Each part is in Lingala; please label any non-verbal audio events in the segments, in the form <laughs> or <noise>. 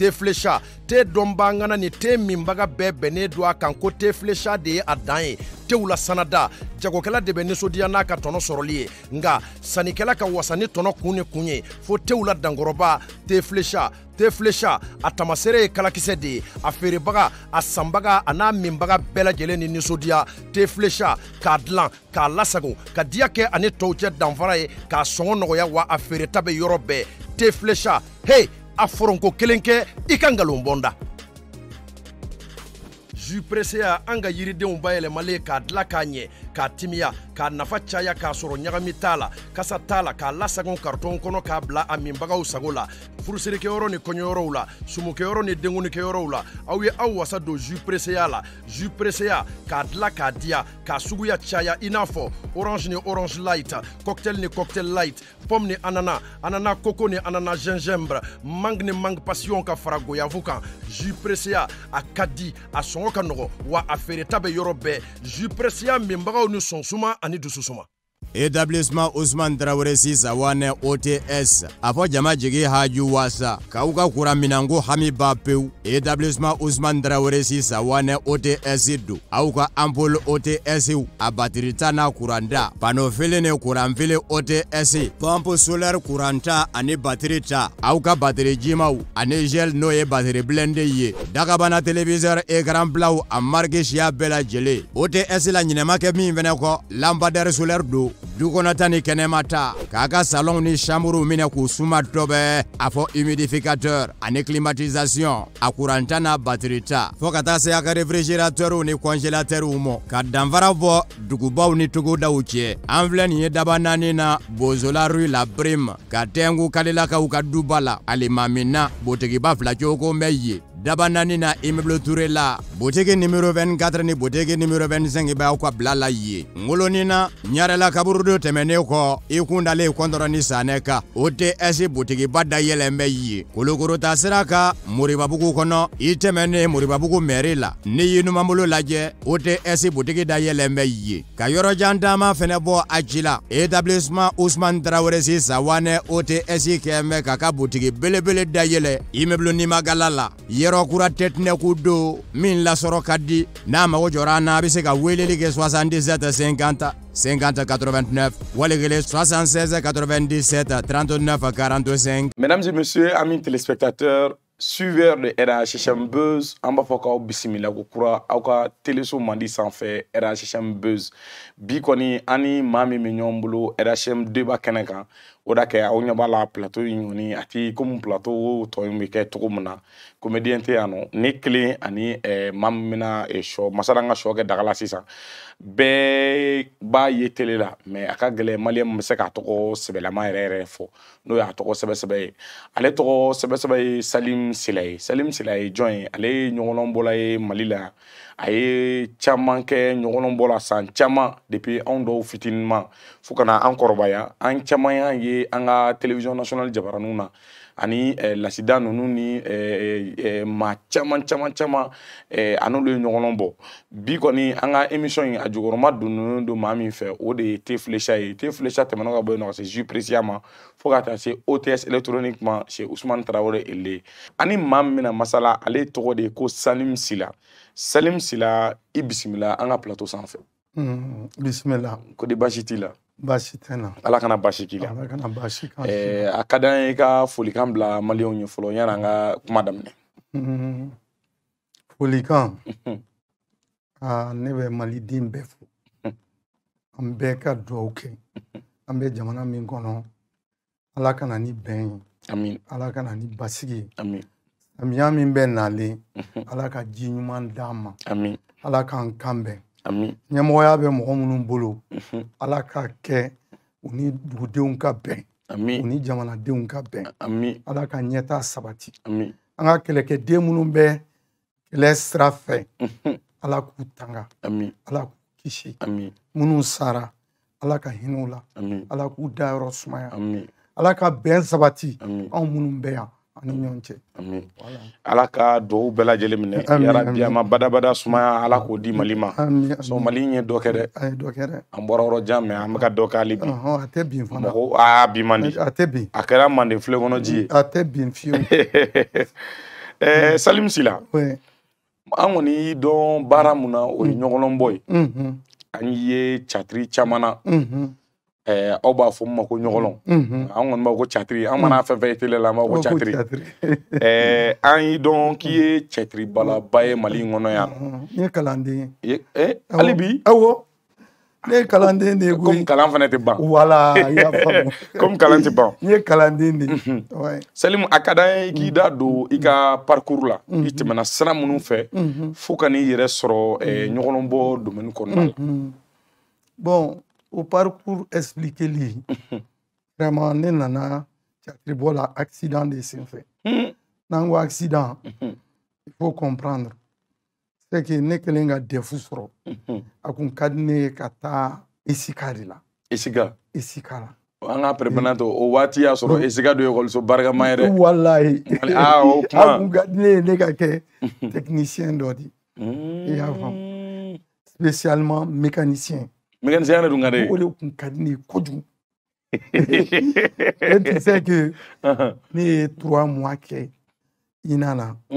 te flesha te dɔnbangana ni te minbaga bɛɛ bɛnnen don a kan ko te flesha de ye a dan ye tew la sanada jagokɛla de bɛ ninsodiya n'a ka tɔnɔ sɔrɔli ye nga sannikɛla ka wasa ni tɔnɔ kun ni kun ye fo tew la dankɔrɔba te flesha te flesha a tamaseere ye kalakisɛ de ye a feerebaga a sanbaga a n'a minbaga bɛɛ lajɛlen ni ninsodiya te flesha k'a dilan k'a lasago ka diya kɛ ani tɔw cɛ danfara ye k'a sɔngɔ nɔgɔya wa a feereta bɛ yɔrɔ bɛɛ te flesha hey a foronko kelen kɛ i ka ngalon bɔnda juprese ya an ka yiridenw bayɛlɛmalen k'a dila k'a ɲɛ k'a timiya k'a nafa caya k'a sɔrɔ ɲagami t'a la kasa t'a la k'a lasagon karitɔn kɔnɔ k'a bila a minbagaw sago la furuserikɛyɔrɔ ni kɔɲɔyɔrɔw la sumukɛyɔrɔ ni dengunikɛyɔrɔ la aw ye aw wasa don zu pereseya la zu pereseya k'a dila k'a diya k'a suguya caya i n'a fɔ orange ni orange light cocktail ni cocktail light pomme ni anana anana koko ni anana gingembre mangue ni mangue passion ka fara goyafu kan zu pereseya a ka di a sɔngɔ ka nɔgɔ wa a feereta bɛ yɔrɔ bɛɛ zu pereseya minbagaw ni sɔnsuma ani ani dususuma etablissement usman drawure sisa wane ots afɔ jama jigi haju wasa kaw ka kura minanko hami ba pewu etablissement usman drawure sisa wane ots don aw ka anpol ots a batirita n'a kuranta panofili ni kuranfili ots pompe solɛr kuranta ani batiri ta aw ka batiri jimaw ani gel n'o ye batiri bilende ye dagabana televisɛr ekran bilaw a marike siya bɛɛ lajɛlen ots la ɲinɛma kɛ min fɛnɛ kɔ lampadaire solɛr don du kɔnɔta ni kɛnɛmata k'a ka salɔnw ni samuruw minɛ k'u suma dɔbɛ a fɔ humidificateur ani climatisation a kuranta n'a batirita fɔɔ ka taa se a ka refrigeratɛrw ni kɔnjelatɛrw mɔ ka danfara bɔ dugubaw ni togodaw cɛ an filɛ nin ye daba naani na bozola rue la brime ka tɛnku kalilakaw ka duba la alimamina botigiba fila cogo bɛ ye daba naani na immeuble ture la butigi nimero 24 ni butigi nimero 25 b'aw ka bila la ye ngolonin na ɲarɛla kaburudo tɛmɛnen kɔ i kun dalen kɔntɔrɔ ni sanɛ kan o ts butigiba dayɛlɛn bɛ ye kolokorota sira ka moribabugu kɔnɔ i tɛmɛnen moribabugu mɛri la n'i ye numanbolo lajɛ o ts butigi dayɛlɛn bɛ ye ka yɔrɔjan taama fɛnɛ bɔ a ci usman tarawere si sawanɛ o ts kɛmɛ ka ka butigi belebele dayɛlɛ immeuble nimagala la yɔrɔ tetne tɛtinɛ kudo min la ka di n'a mago jɔra na a se ka weleli kɛ 77 50 50 89 wali kelen 76 97 39 45. mesdames et messieurs amis téléspectateurs suiveurs de RHHM Buzz amba foko bismillah k'aw bisimila ko kura aw ka teleso man di sanfɛ Buzz. bi kɔni ani maa min bɛ ɲɔgɔn bolo rsm deba kɛnɛ kan o da kɛ aw ɲɛ b'a la plateau in kɔni a ti komi plateau tɔ in bɛ kɛ cogo min na comédien tɛ yan nɔ ne kelen ani eh, maa min bɛna eh, sɔ masala ka sɔ kɛ daga la sisan bɛɛ b'a ye tele la mɛ a ka gɛlɛn maliyɛn min bɛ se k'a tɔgɔ sɛbɛlama yɛrɛ yɛrɛ fɔ n'o y'a tɔgɔ sɛbɛsɛbɛ ye ale tɔgɔ sɛbɛsɛbɛ ye salim sila ye salim sila ye jɔn ye ale ye ɲɔgɔnlɔnbɔla ye mali la yan a ye caman kɛ ɲɔgɔn bɔra san caman depuis anw dɔw fitininma fo kana an kɔrɔbaya an caman y'an ye an ka télévision nationale jabaraninw na ani eh, lasida ninnu ni eh, eh, maa caman caman caman a n'olu ye ɲɔgɔn bɔ bi kɔni an ka émission in a jukɔrɔma donnen don maa min fɛ o de ye T Flecha ye T Flecha tɛmɛna ka bɔ yen nɔ ka se jus précieux ma fo ka taa se OTS électronique ma chez Ousmane Traoré ele ani maa min bɛna masala ale tɔgɔ de ye ko Salim Sila Salim Sila i bisimila an ka plateau sanfɛ. Hmm, bisimila. ko de baasi t'i la. Basi tena. na. Ala kana baasi k'i la. Ala kana baasi k'an si la. Ɛɛ a ka di an ye i ka folikan bila maliyɛnw ye fɔlɔ yanni an ka kuma daminɛ. Folikan aa ne bɛ maliden bɛɛ fo an bɛɛ ka dugawu kɛ an bɛ jamana min kɔnɔ ala kana ni bɛn ye Amin. ala kana ni basigi ye Amin. samiya min bɛ nalen ala ka ji ɲuman d'an ma Amin. ala k'an kan bɛn ɲɛmɔgɔya bɛ mɔgɔ minnu bolo ala ka kɛ u ni dugudenw ka bɛn u ni jamanadenw ka bɛn ala ka ɲɛta sabati an ka kɛlɛkɛden minnu bɛ kɛlɛ sira fɛ mhm. ala k'u tanga ala k'u kisi minnu sara ala ka hinɛw la ala k'u dayɔrɔ sumaya ala ka bɛn sabati anw minnu bɛ yan ani ɲɔgɔn cɛ ala ka duwawu bɛɛ lajɛlen minɛ yarabi a ma badabada sumaya ala k'o di mali ma so mali ye dɔ kɛ dɛ an bɔra yɔrɔ jan mɛ an bɛ ka dɔ kɛ hali bi a tɛ bin fana mɔgɔ aa bi man di a tɛ bin a kɛra manden filɛ kɔnɔ ji ye a tɛ bin fiyewu <laughs> ɛɛ hmm. salimusi la an kɔni y'i dɔn baara mun na o ye hmm. ɲɔgɔnlɔnbɔ ye hmm. an ye catiri caman na Eh, aw b'a fɔ min ma ko ɲɔgɔlɔn an kɔni b'a ko catiri an mana fɛn fɛn ye tele la an b'a ko catiri an y'i <laughs> eh, dɔn k'i ye cɛtiri balaba ye mali in kɔnɔ yan n ye kalanden ye eh, hali bi awɔ ne ye kalanden de ye koyi komi kalan fana tɛ ban wala <laughs> i y'a faamu komi kalan tɛ ban n ye kalanden de ye salimu a ka d'an ye k'i da don i ka parcours la i tɛmɛna sira minnu fɛ fo ka n'i yɛrɛ sɔrɔ ɲɔgɔlɔnbɔ domaine kɔnɔna la bon au parcours expliqué lui. <laughs> vraiment ne nana cakiri bɔ la accident de ce n'an ko accident il faut comprendre c'est que ne kɛlen ka dɛfu sɔrɔ a kun ka di Ici ye Ici taa esika de la esika esika la an o wati y'a sɔrɔ esika don ekɔliso so barga mayre. walayi eh, <laughs> eh, Ah, kun ka di ne technicien d'ordi hmm. et avant. spécialement mécanicien mɛgɛnisɛnya de dun ka di o de kun ka di ne ye kojugu e ti se ke ne ye trois mois kɛ ɲinan na n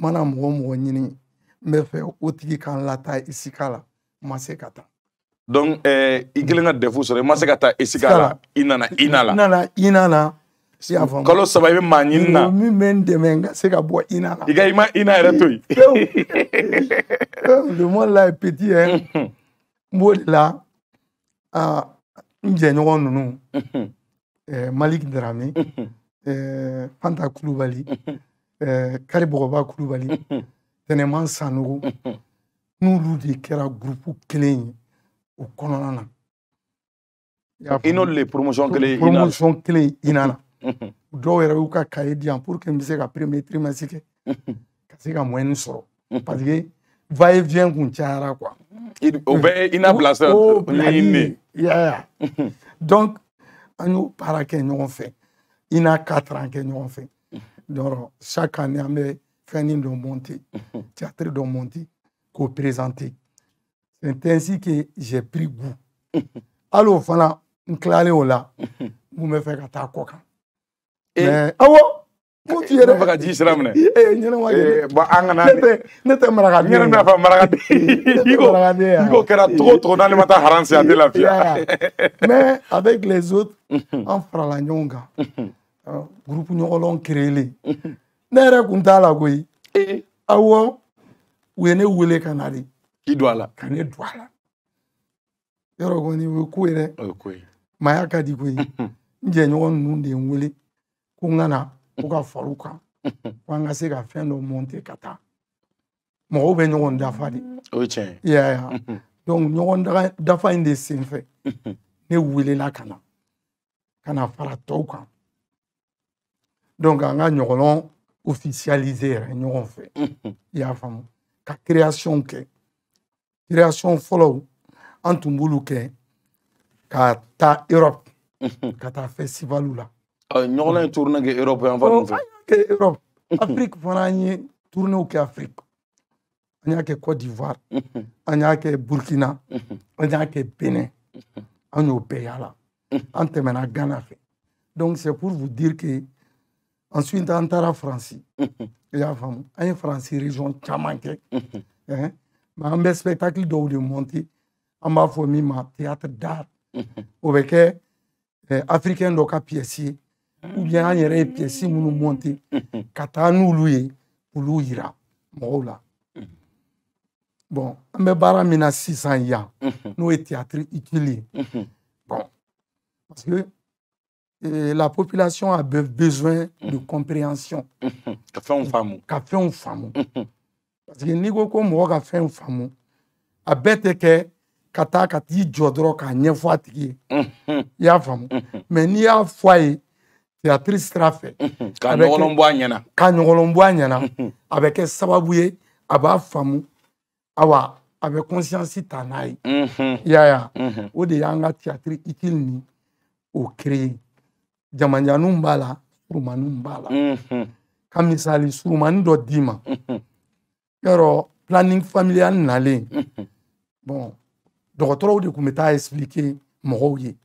mana mɔgɔ mɔgɔ ɲini n bɛ fɛ o tigi ka n lata isika la n ma se ka taa. donc ɛɛ i kelen ka dɛfu sɔrɔ i ma se ka taa isika la i nana ina la i nana ina la. kalo saba i bɛ maa ɲini na min bɛ n dɛmɛ n ka se ka bɔ ina la. i ka i ma ina yɛrɛ to yen. le monde là est petit hein. Mbwe la, njènyo anonon, mhm. eh, Malik Nderame, mhm. eh, Panta Kouloubali, mhm. eh, Kare Bokoba Kouloubali, tène man sanou, nou loudi kèra goupou klenye ou kononan nan. E non le promosyon klenye inan. Dwa wè rè ou kakayè diyan pou ke mbise ka premetri masike, kase ka mwen nou soro. Patike, vaye vyen koun chara kwa. o bɛ i n'a bila sira ɲɛɲini de. yaya donc an y'o baara kɛ ɲɔgɔn fɛ i n'a quatre ans kɛ ɲɔgɔn fɛ donc chaque année an bɛ fɛnnin dɔ monter théâtre dɔ monter k'o présenter c'est ainsi que j'ai pris goût hali o fana n tilalen o la n kun bɛ fɛ ka taa kɔ kan mais awɔ. Ah Mo fi yɛrɛ fɛ ka ji sira minɛ. Ee ɲɛnɛma kɛ. Bon an kana. Ne tɛ ne tɛ marakaden. N yɛrɛ bɛna fɔ marakaden. I ko i ko kɛra togo togo n'ale ma taa haransi a tɛ lafiya. Mais avec les autres an farala ɲɔgɔn kan. Groupe ɲɔgɔnlɔn créé len. Ne yɛrɛ kun t'a la koyi. Awɔ u ye ne wele ka na de. K'i don a la. Ka ne don a la. Yɔrɔ kɔni o ye ko ye dɛ. O ye ko ye. Maaya ka di koyi. N jɛɲɔgɔn ninnu de ye n wele ko n ka na. ko ka faru kan ko an ka se ka fɛn dɔ monte ka taa mɔgɔw bɛ ɲɔgɔn dafa de o ye tiɲɛ ye yaya donc ɲɔgɔn dafa in de senfɛ ne welela ka na ka na fara tɔw kan donc an ka ɲɔgɔlɔn officialiser yɛrɛ ɲɔgɔn fɛ i y'a faamu ka création kɛ création fɔlɔw an tun b'olu kɛ ka taa europe ka <laughs> taa festival la ɲɔgɔnna ye mm. tourne en europe yan fan ninnu fɛ. europe <laughs> afrique fana an ye tournew afrique an y'a Côte d'ivoire an <laughs> mm-hmm. que burkina an mm-hmm. y'a Bénin. benin mm-hmm. an pays là. y'a la ghana donc c'est pour vous dire que ensuite an a faransi i y'a faamu an ye région caman kɛ hein? mais un un spectacle dɔw de monter on b'a fɔ un ma théâtre d'art Au fait, euh, africain dɔ ka ou bien an yɛrɛ ye piyɛsi minnu monte <laughs> ka taa n'olu ye olu yira mɔgɔw la <laughs> bon an bɛ baara min na sisan yan <laughs> n'o ye théâtre utile ye bon parce que eh, la population a besoin de compréhension ka fɛnw faamu ka fɛnw faamu parce que n'i ko ko mɔgɔ ka fɛnw faamu a bɛɛ tɛ kɛ ka taa ka t'i jɔ dɔrɔn k'a ɲɛfɔ a tigi ye i y'a faamu mɛ n'i y'a fɔ a ye c'est à tiri sira fɛ. ka ɲɔgɔlɔn bɔ a ɲɛna. ka ɲɔgɔlɔn bɔ <laughs> a ɲɛna sababu ye a b'a faamu awa a bɛ conscience ta n'a mm-hmm. y'a ye mm-hmm. o de y'an ka théâtre utile ni o créer jamanjanninw b'a la surumaninw b'a la. Mm-hmm. ka misali surumani dɔ d'i ma yɔrɔ planning familial nalen bon dɔgɔtɔrɔw de tun bɛ expliquer mɔgɔw ye.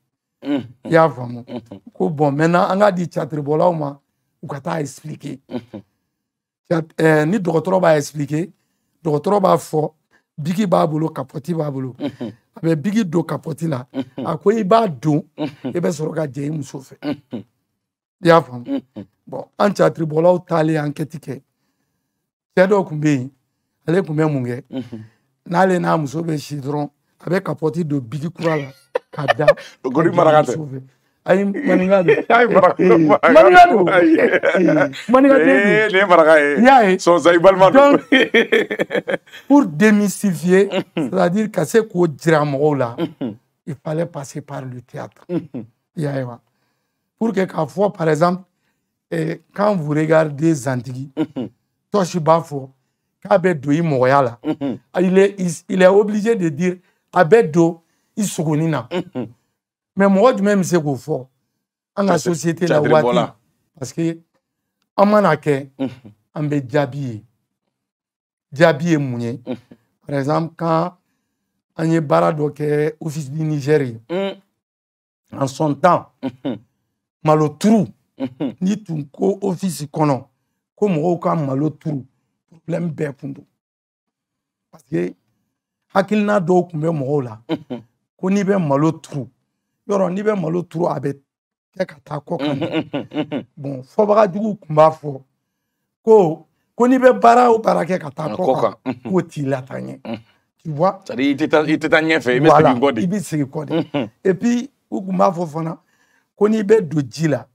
i y'a faamu ko bɔn mɛntenan an ka di catiribɔlaw ma u ka taa expliquer eh, ni dɔgɔtɔrɔ b'a expliquer dɔgɔtɔrɔ b'a fɔ biki b'a bolo kapɔti b'a bolo a bɛ biki don kapɔti la a ko i b'a don i e bɛ sɔrɔ ka jɛ i muso fɛ i y'a faamu bɔn an catiribɔlaw taalen ankɛti kɛ cɛ dɔ tun bɛ yen ale tun bɛ mun kɛ n'ale n'a muso bɛ si dɔrɔn a bɛ kapɔti don bigi la ka da gori maraka tɛ ayi maninka don ayi maraka don maninka don maninka den don ee donc <laughs> pour démystifier c'est à dire ka se k'o jira mɔgɔw la il fallait passer par le théâtre i y'a ye pour que k'a fɔ par exemple eh, quand vous regardez zantigi mm-hmm. tɔsi b'a fɔ k'a bɛ don mm-hmm. il est il est obligé de dire a bɛ don i sogonin na mɛ mɔgɔ jumɛn bɛ se k'o fɔ an ka sosiyete la waati parce que an mana kɛ an bɛ jaabi ye jaabi ye mun ye par exemple quand an ye baara dɔ kɛ office du niger ye en son temps malo turu n'i tun ko office kɔnɔ ko mɔgɔw ka malo turu problème bɛɛ kun don parce que hakilina dɔw kun bɛ mɔgɔw la ko n'i bɛ malo turu yɔrɔ n'i bɛ malo turu a bɛ kɛ ka taa kɔ kan bɔn fɔbaga jugu kun b'a fɔ ko ko n'i bɛ baara o baara kɛ ka taa kɔ kan k'o t'i lataɲɛ tu vois c'est à dire i tɛ taa i tɛ taa ɲɛfɛ i bɛ segin kɔ de i bɛ segin kɔ de et puis u kun b'a fɔ fana ko n'i bɛ don ji la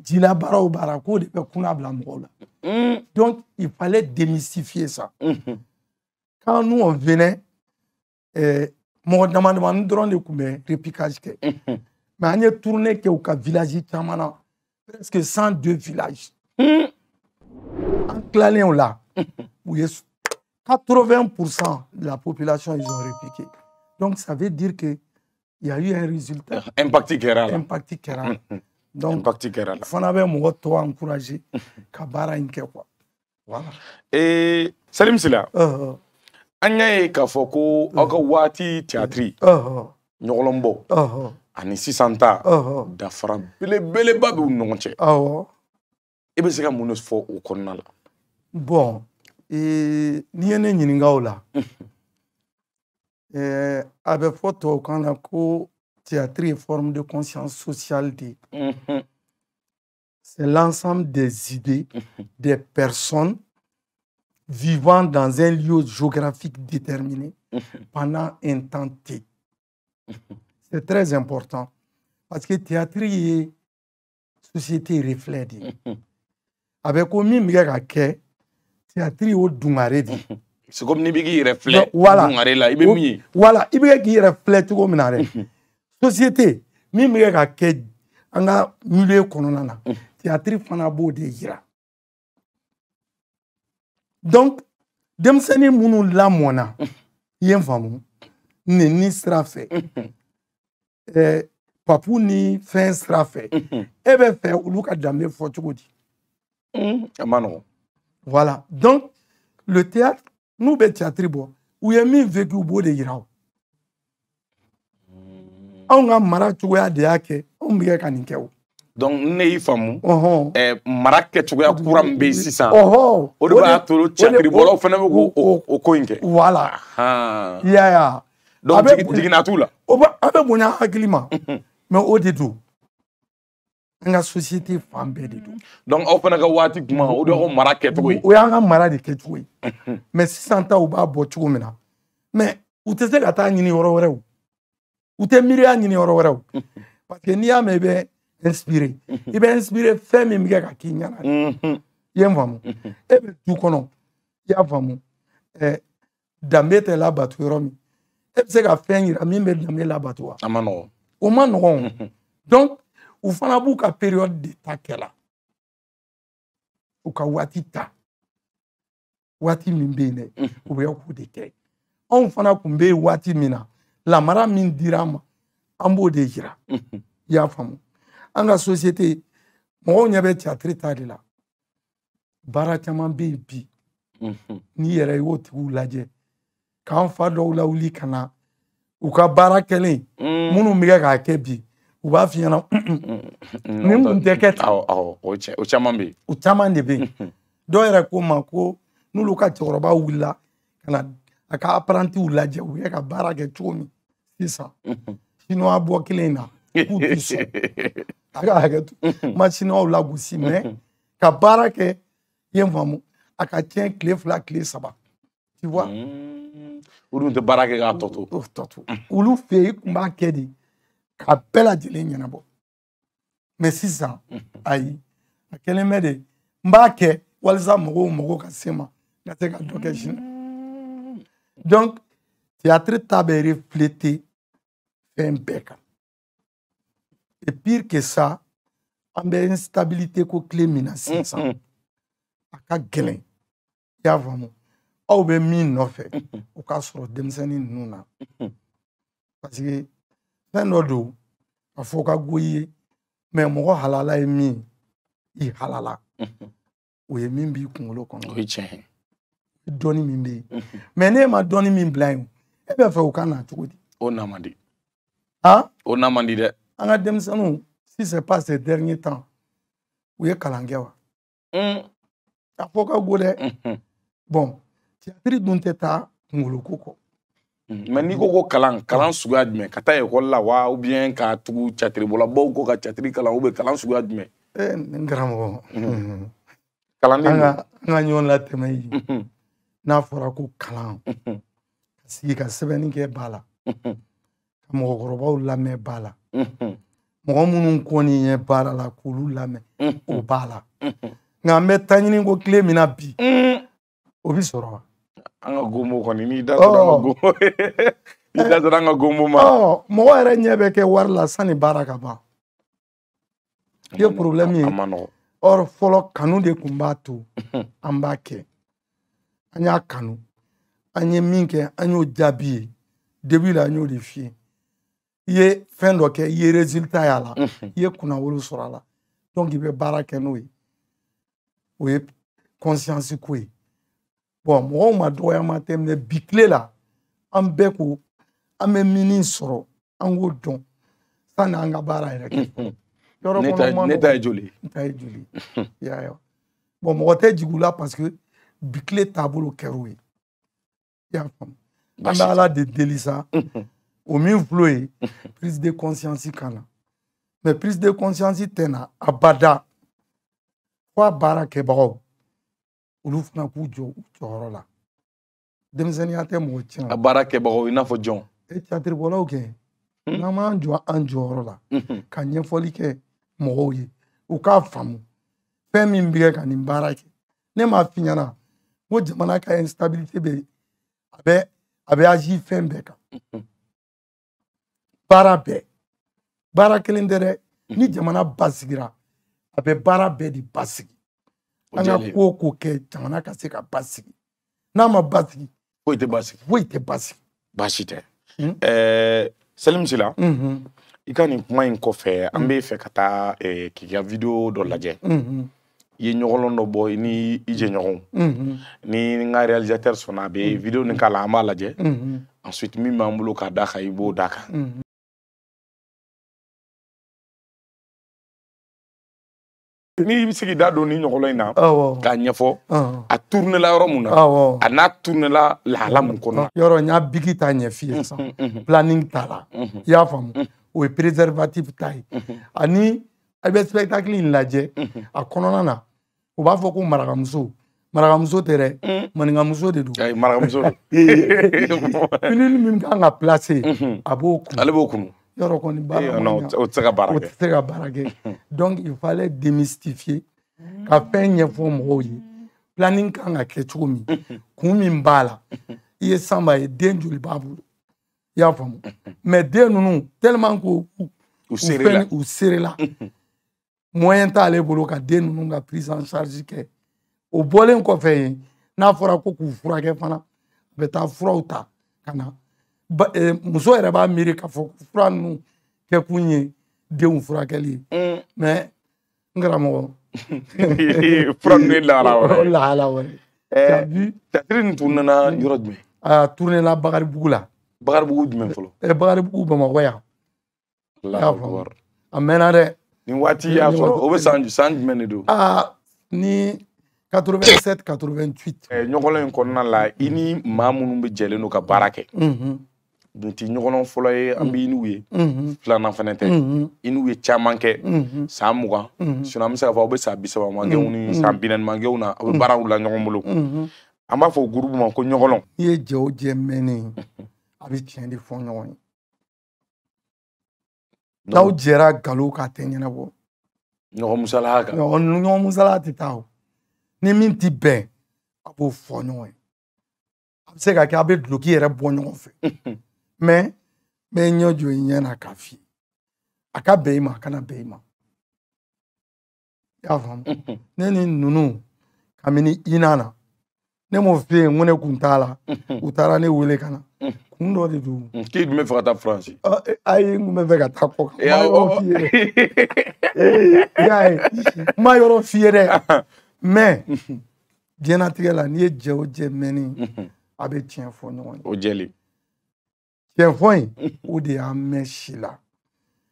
jila baara o baara k'o de bɛ kunna bila mɔgɔw la donc il fallait démystifier ça Quand nous, on venait, euh, mon nous damani de couper bɛ Que. Mhm. mais on est tourné que au village caman presque 102 villages mhm. en tilalen là, mhm. la de la population ils ont répliqué donc ça veut dire que il y a eu un résultat euh, impact kɛra impact donc impact kɛra la fana bɛ mɔgɔ tɔ encourager Kabara Inkewa. voilà et Salim Sila euh, euh. an y'a ye k'a fɔ ko aw ka waati tiyatiri ɲɔgɔlɔnbɔ ani sisan ta dafara belebeleba b'u ni ɲɔgɔn cɛ i e bɛ se ka mun de fɔ o kɔnɔna la. bɔn n'i ye ne ɲininka o la a bɛ fɔ tubabukan na ko théâtre est forme de conscience sociale de. c'est l'ensemble des idées des personnes vivant dans un lieu géographique déterminé <laughs> pendant un temps T. C'est très important. Parce que théâtre une société reflet <laughs> avec ye. A bɛ théâtre dungare C'est comme n'i bɛ k'i voilà. Voilà il k'i reflète <laughs> société min bɛ kɛ ka kɛ Théâtre, théâtre fana donc denmisɛnnin minnu lamɔna i y'en n faamu nin ni strafe fɛ ɛɛ papu ni fɛn sira fɛ e bɛ fɛ olu ka danbe fɔ cogo di. voilà donc le théâtre nous bɛ théâtre bɔ u ye min vécu u b'o de yira o. anw ka mara cogoya de y'a kɛ anw bɛ kɛ ka donc ne y'i faamu ɛɛ uh-huh. eh, mara kɛcogoya kura min bɛ yen sisan uh-huh. o de b'a to cakiribɔlaw fana bɛ k'o ko in kɛ. wala i y'a ye donc jiginna t'u la. o bɛ a bɛ bonya hakili ma mɛ mhm. o de don an ka société fan bɛɛ de don. donc aw fana ka waati kuma o de y'aw mara kɛcogo ye. o y'an ka mara de kɛcogo ye mɛ mhm. sisan ta u b'a bɔ cogo min na mɛ u tɛ se ka taa ɲini yɔrɔ wɛrɛ u tɛ miiriya ɲini yɔrɔ wɛrɛ mhm. parce que n'i y'a mɛn i bɛ. inspiré i bɛ inspiré fɛn min bɛ kɛ ka k'i ɲɛna i ye n faamu e bɛ du kɔnɔ i y'a faamu ɛɛ danbe tɛ labato yɔrɔ min e bɛ se ka fɛn yira min bɛ danbe labato wa a ma nɔgɔn o ma nɔgɔn mhm. donc u fana b'u ka période mhm. de ta kɛla u ka waati ta waati min bɛ yen dɛ u bɛ k'o de kɛ anw fana tun bɛ yen waati min na lamara min dira an ma an b'o de yira i y'a faamu an ka sosiyete mɔgɔw ɲɛ bɛ catiri ta de la baara caman bɛ yen bi n'i yɛrɛ y'o tigiw lajɛ k'an fa dɔw lawuli ka na u ka baara kɛlen mm. minnu bɛ kɛ k'a kɛ bi u b'a f'i ɲɛna mm, mm, nin tun tɛ kɛ tan o caman bɛ yen o caman de bɛ yen dɔw yɛrɛ ko n ma ko n'olu ka cɛkɔrɔba wulila ka na a ka apprentiw lajɛ u ye ka baara kɛ cogo min sisan sinuwa bɔ kelen in na k'u ti sɔn <laughs> Mhm. a ka hakɛ to masinaw lagosi mɛ ka baara kɛ i ye n faamu a ka tiɲɛ tile fila tile saba tu vois. o dun tɛ baara kɛ k'a tɔ to. o tɔ to olu fɛ yen i tun b'a kɛ de k'a bɛɛ lajɛlen ɲɛnabɔ mɛ sisan ayi a kɛlen bɛ de n b'a kɛ walasa mɔgɔw mago ka se ma n ka se ka dɔ kɛ sini donc théâtre ta bɛ refléter fɛn bɛɛ kan. Et pire que ça, an bɛ instabilité ko tile min na mm-hmm. sisan a ka gɛlɛn i y'a faamu aw bɛ min nɔfɛ mm-hmm. o k'a sɔrɔ denmisɛnnin ninnu na mm-hmm. parce que fɛn dɔ don a fɔ ka go i ye mɛ mɔgɔ halala ye min i halala o ye min b'i kunkolo kɔnɔ o mais tiɲɛ ye dɔɔni min bɛ yen mɛ n'e ma dɔɔni min bila yen e bɛ fɛ o ka na cogo di o na man di han o na man di dɛ an ka denmisɛnninw si c'est pas ces derniers temps u ye kalan kɛ wa. a fɔ ka go dɛ. bɔn tiyatiri dun tɛ taa kunkolo ko kɔ. mɛ n'i ko ko kalan kalan suguya jumɛn ka taa ekɔli la wa ubiyɛn ka tugu catiribɔlabaw ko ka catiri kalan ubiyɛn kalan suguya jumɛn. ee eh, n karamɔgɔ. kalanden an ka an ka ɲɔgɔn latɛmɛ yen n'a fɔra ko kalan ka sigi ka sɛbɛnni kɛ ba la ka mɔgɔkɔrɔbaw lamɛn ba la mɔgɔ minnu kɔni ye baara la k'olu lamɛn o b'a la nka n bɛ taa ko tile min na bi o bi sɔrɔ wa. an ka gombo kɔni n'i da sera an ka gombo <laughs> n'i da sera an ka gombo ma. mɔgɔ yɛrɛ ɲɛ bɛ kɛ wari la sanni baara ka ban i ye problème ye or fɔlɔ kanu de tun b'a to an b'a kɛ an y'a kanu an ye min kɛ an y'o jaabi ye debi la an y'o de f'i Ye fen doke, ye rezulta ya la. Mhm. Ye kuna woulou sora la. Bon, don ki be baraken wè. Wè, konsyansi kou wè. Bon, wè wè mwen doye mwen temne bikle la. Ambe kou, amme menin soro. Angou don. San anga baray reken. Neta e joli. Neta e joli. Ya yo. Bon, wè wè te jigou la paske bikle tabou lo ker wè. Yan fam. Anbe ala de delisa. o min filɛ o ye prise de conscience ka na mɛ prise de conscience tɛ na abada fo a baara kɛbagaw olu fana k'u jɔ u jɔyɔrɔ la denmisɛnninya tɛ mɔgɔ tiɲɛ a baara kɛbagaw i n'a fɔ jɔn e tiyatiribɔlaw kɛ n'an m'an jɔ an jɔyɔrɔ la ka ɲɛfɔli kɛ mɔgɔw ye u k'a faamu fɛn min bɛ kɛ ka nin baara kɛ ne m'a f'i ɲɛna ko jamana ka instabilité bɛ a bɛ a bɛ agi fɛn bɛɛ kan baara bɛɛ baara kelen tɛ dɛ hmm. ni jamana basigira a bɛ baara bɛɛ de basigi an ka ko o ko kɛ jamana ka se ka basigi n'a ma basigi foyi tɛ basigi foyi tɛ basigi baasi tɛ hmm? ɛɛ salimusila i ka nin kuma in kɔfɛ an hmm. bɛ fɛ ka taa eh, k'i ka video dɔ lajɛ i ye ɲɔgɔnlɔn dɔ bɔ i ni i jɛɲɔgɔnw ni n ka réalisateur sɔnna a bɛ video nin k'a la an b'a lajɛ ensuite min b'an bolo k'a d'a kan i b'o d'a kan n'i bɛ se k'i da don nin ɲɔgɔn in na k'a ɲɛfɔ a turunela yɔrɔ mun na a n'a turunela lahala mun kɔnɔ. yɔrɔ n y'a biki ta ɲɛ f'i ye sisan planning t'a la i y'a faamu o ye preservative ta ye ani i bɛ spectacle in lajɛ a kɔnɔna na u b'a fɔ ko marakamuso marakamuso tɛ dɛ maninkamuso de don. ayi marakamuso don. pinini <laughs> <laughs> min kan ka place a b'o kun. ale b'o kun. yɔrɔ kɔni baara eh, ma ɲa o tɛ se ka baara kɛ donc il fallait démystifier ka fɛn ɲɛfɔ mɔgɔw ye planning kan ka kɛ cogo min <laughs> kun min b'a la i ye sanba ye den joli b'a bolo i y'a faamu <laughs> mais den ninnu tellement ko u fɛn u serela <laughs> moyen t'ale bolo ka den ninnu ka prise en charge kɛ o bɔlen kɔfɛ yen n'a fɔra ko k'u furakɛ fana a bɛ taa furaw ta ka na Eh, muso yɛrɛ b'a miiri k'a fɔ fura ninnu kɛkun ye denw furakɛli ye mɛ mm. n karamɔgɔ. <laughs> fura ninnu ye lahala wɛrɛ ye lahala <laughs> wɛrɛ ye. ɛɛ tasiri nin tun nana hmm. yɔrɔ jumɛn. a ah, tununna bakaribugu la. bakaribugu jumɛn fɔlɔ. ɛɛ eh, bakaribugu bamakɔ yan. a mɛnna dɛ. nin waati y'a sɔrɔ o bɛ san san jumɛn de don. aa ah, ni 87 88. ɛɛ ɲɔgɔnlɔ in kɔnɔna la i ni maa minnu bɛ jɛlen don ka baara kɛ dun tɛ ɲɔgɔn fɔlɔ ye an bɛ mm. iniw ye mm-hmm. filanan fana tɛ mm-hmm. iniw ye caman kɛ mm-hmm. san mugan sinɔn an bɛ se k'a fɔ aw bɛ san bi saba mankanw ni san bi naani mankanw na aw bɛ baaraw la ɲɔgɔn bolo an b'a fɔ o gurupu ma ko ɲɔgɔn n'i ye jɛ o jɛ mɛnnen a bɛ tiɲɛ de fɔ ɲɔgɔn ye n'aw jɛra nkalon kan a tɛ ɲɛnabɔ ɲɔgɔn musalaya kan ɲɔgɔn musalaya tɛ taa o ni min ti bɛn a b'o fɔ ɲɔgɔn ye a bɛ se ka kɛ a bɛ duloki yɛrɛ bɔ ɲɔgɔn fɛ me me nyojo inyana kafi aka beima kana beima yavam neni nunu kamini inana ne mo fe ŋune kun t'a u taara ne wele ka na kun dɔ de don k'i tun bɛ fɛ ka taa faransi e, ayi n tun bɛ fɛ ka taa kɔ kan n yɔrɔ f'i dɛ <laughs> i y'a ye n ma yɔrɔ f'i ye dɛ mɛ diɲɛnatigɛ la n'i ye jɛ o je mɛnni a bɛ tiɲɛ fɔ ɲɔgɔn ye o jeli. tiɛfɔn in o de y'an mɛn si la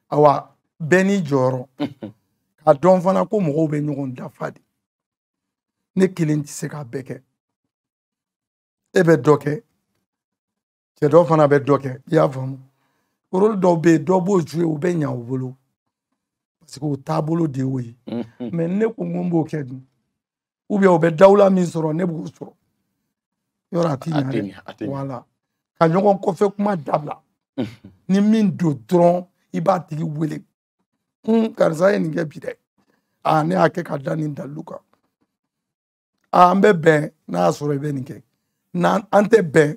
awa bɛɛ n'i jɔyɔrɔ k'a dɔn fana ko mɔgɔw bɛ ɲɔgɔn dafa de ne kelen tɛ se k'a bɛɛ kɛ e bɛ dɔ kɛ cɛ dɔ fana bɛ dɔ kɛ i y'a faamu rôle dɔw bɛ yen dɔ b'o jouer o bɛ ɲa o bolo parce que o taabolo de y'o ye mɛ ne ko n ko n b'o kɛ dun ou o bɛ dawula min sɔrɔ ne b'o sɔrɔ yɔrɔ a ti ɲa dɛ voilà. ka ɲɔgɔn kɔfɛ kuma dabila ni min don dɔrɔn i b'a tigi wele kun karisa ye nin kɛ bi dɛ a ne y'a kɛ ka da nin dalilu kan a an bɛ bɛn n'a y'a sɔrɔ i bɛ nin kɛ n'an an tɛ bɛn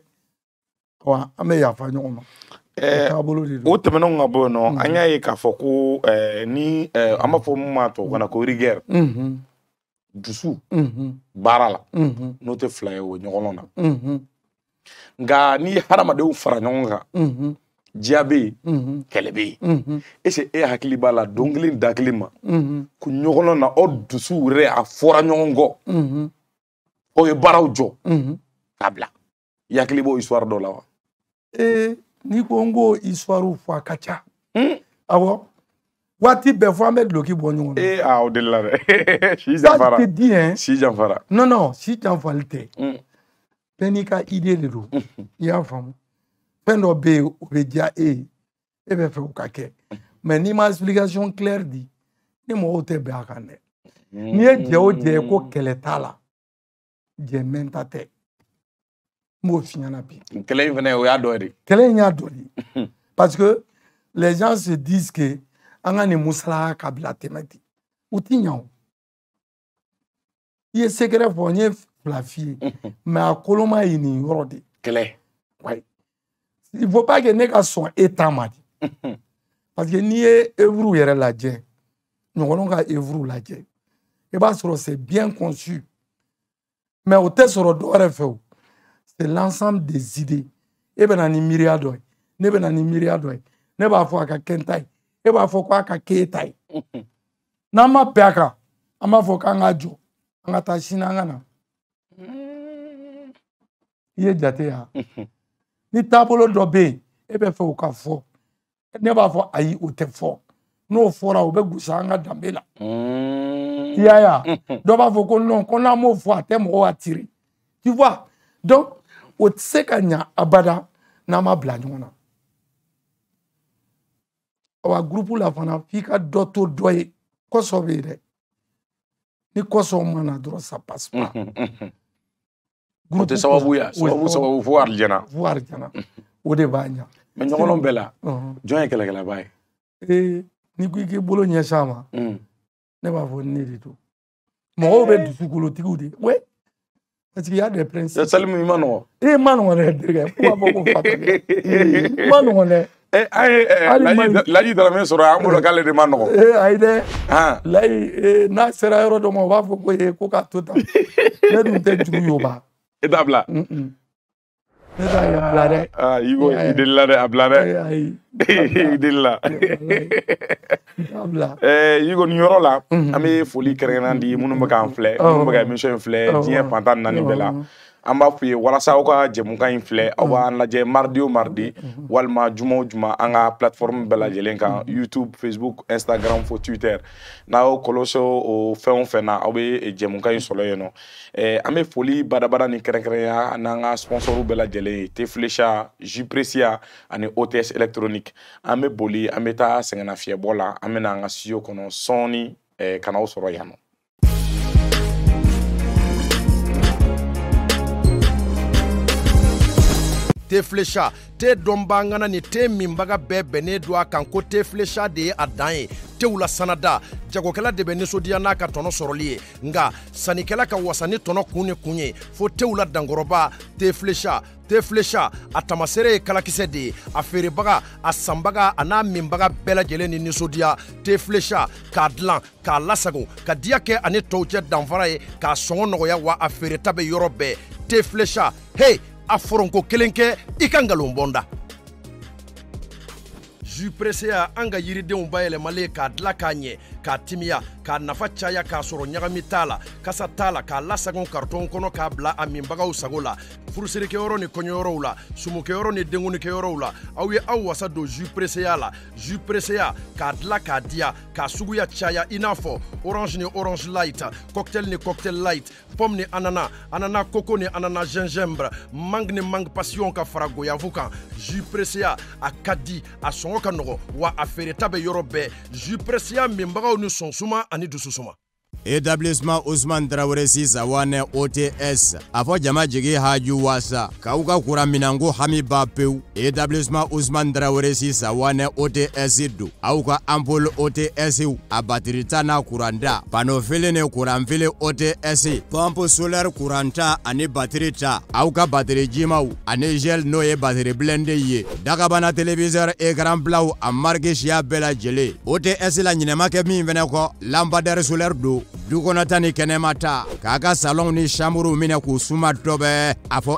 wa an bɛ yafa ɲɔgɔn ma. o tɛmɛnenw ka bɔ yen nɔ an y'a ye k'a fɔ ko ni an b'a fɔ min ma tɔ kan na ko rigueur dusu baara la n'o tɛ fila ye o ɲɔgɔn na. nka n'i ye hadamadenw fara ɲɔgɔn kan diya bɛ yen kɛlɛ bɛ yen ese e hakili b'a la don kelen da kelen ma ko ɲɔgɔn na aw dusu yɛrɛ a fɔra ɲɔgɔn kɔ aw ye baaraw jɔ k'a bila i hakili b'o isuwari dɔ la wa. ee n'i ko n ko isuwariw fɔ a ka ca. Hmm? awɔ waati bɛɛ fɔ an bɛ duloki bɔ ɲɔgɔn na. ee aa o deli la dɛ <laughs> si janfara. ça te dit hein. si janfara. non non si janfali tɛ. Hmm. bɛɛ n'i ka ide de don i y'a faamu fɛn dɔ bɛ yen o bɛ diya e ye e bɛ fɛ o ka kɛ mɛ n'i ma explication claire di ni mɔgɔw tɛ bɛn a kan dɛ n'i ye jɛ o jɛ ko kɛlɛ t'a la jɛ mɛnta tɛ n b'o f'i ɲɛna bi. kɛlɛ in fana o y'a dɔ ye de. kɛlɛ in y'a dɔ de ye parce que les gens se disent que an ka nin musalaya ka bila tɛmɛ ten u ti ɲa o i ye sekɛrɛ fɔ n ye la fille, mais à a il n'y a pas de il faut pas que les gens soient états parce que n'i ye œuvre yɛrɛ nous ɲɔgɔnnaw ka œuvre c'est bien conçu mais au test c'est l'ensemble des idées et ben na a miiriya ne ben ni myriade il ne va a i ye jate ya ni taabolo dɔ bɛ yen e bɛ fɛ o ka fɔ e ne b'a fɔ ayi o tɛ fɔ n'o fɔra o bɛ gosi an ka danbe la mm. y'a ya <laughs> dɔ b'a ko non ko n'an m'o fɔ a tɛ mɔgɔw attire tu vois donc ka ɲa abada n'an ma bila ɲɔgɔn na wa gurupu la fana f'i ka dɔ to dɔ ye kɔsɔn bɛ yen dɛ ni kɔsɔn ma na dɔrɔn ça passe <laughs> o tɛ sababu ya sababu sababu fo arijana fo arijana o de eh, b'a ɲa. mɛ ɲɔgɔnlɔn bɛɛ la jɔn ye kɛlɛkɛlaba ye. ee n'i ko i k'i bolo ɲɛsin a ma ne b'a fɔ ne de do mɔgɔw eh, bɛ dusukolotigiw de wɛ parce que y'a des principes. salimu i ma nɔgɔ. ee ma nɔgɔ dɛ terikɛ fo b'a fɔ ko fatɔ ma nɔgɔ dɛ. ee an ye laji dalamɛ eh, sɔrɔ an bolo k'ale de ma nɔgɔ. ee ayi dɛ layi n'a sera yɔrɔ dɔ ma o b'a fɔ ko ee ko k'a to tan <laughs> ne dun tɛ juru yoba. étape là. Ah, Yigo idilila dɛ a bila dɛ idilila Yigo nin yɔrɔ la an bɛ foli kɛrɛnkɛrɛnnen di minnu bɛ k'an filɛ minnu bɛ ka émission in filɛ diɲɛ fantan ni naani bɛɛ la an b'a f'u ye walasa aw ka jɛmukan in filɛ aw b'an mm. lajɛ mardi o mardi mm, mm, walima juma o juma an ka plateforme bɛɛ lajɛlen kan youtube facebook instagram fo twitter n'a y'o kɔlɔsi o fɛn o fɛn na aw bɛ eh, jɛmukan in sɔrɔ yen nɔ eh, an bɛ foli badabada ni kɛrɛnkɛrɛnya n'an ka sponsor bɛɛ lajɛlen ye teflecha jupresia ani ots electronique an bɛ boli an bɛ taa sɛgɛnnafiɲɛbɔ la an bɛ na an ka studio kɔnɔ sɔɔni eh, ka n'aw sɔrɔ yan nɔ te flesha te dɔnba ŋana nin te minbaga bɛɛ bɛnnen don a kan ko te flesha de ye a dan ye tew la sanada jagokɛla de bɛ ninsodiya n'a ka tɔnɔ sɔrɔli ye nga sannikɛla ka wasa ni tɔnɔ kun ni kun ye fo tew la dankɔrɔba te flesha te flesha a tamaseere ye kalakisɛ de ye a feerebaga a sanbaga a n'a minbaga bɛɛ lajɛlen ni ninsodiya te flesha k'a dilan k'a lasago ka diya kɛ ani tɔw cɛ danfara ye k'a sɔngɔ nɔgɔya wa a feereta bɛ yɔrɔ bɛɛ te flesha hey a foronko kelen kɛ i ka ngalon bɔnda juprese y'a an ka yiridenw bayɛlɛmalen k'a dila k'a ɲɛ k'a timiya k'a nafa caya k'a sɔrɔ ɲagami t'a la kasa t'a la k'a lasagon a minbagaw sago la furusirikɛyɔrɔ ni kɔɲɔyɔrɔw la sumukɛyɔrɔ ni la aw ye aw wasa don la orange ni orange light cocktail ne cocktail light pomme anana anana coco anana gingembre mangue mang mangue passion ka fara goyafu kan pressia. a ka a wa a feereta bɛ yɔrɔ nous ni sɔn suma de etablissement usman tarawele sisa wane ots a fɔ jama jigi haju wasa k'aw ka kura minanko hami ba pewu etablissement usman tarawele sisa wane ots don aw ka ots a batirita n'a kuranta panofili ni kuranfele ots pompe solaire kuranta ani batiri ta aw ka batiri jimaw ani gel n'o ye batiri blende ye dagabana televisɛr ekran bilaw a marike siya bɛɛ lajɛlen ots la ɲinɛma kɛ min fɛnɛ kɔ lampadɛri solaire don du kɔnɔta ni kɛnɛmata k'a ka salɔnw ni samuruw minɛ k'u suma dɔbɛ a fɔ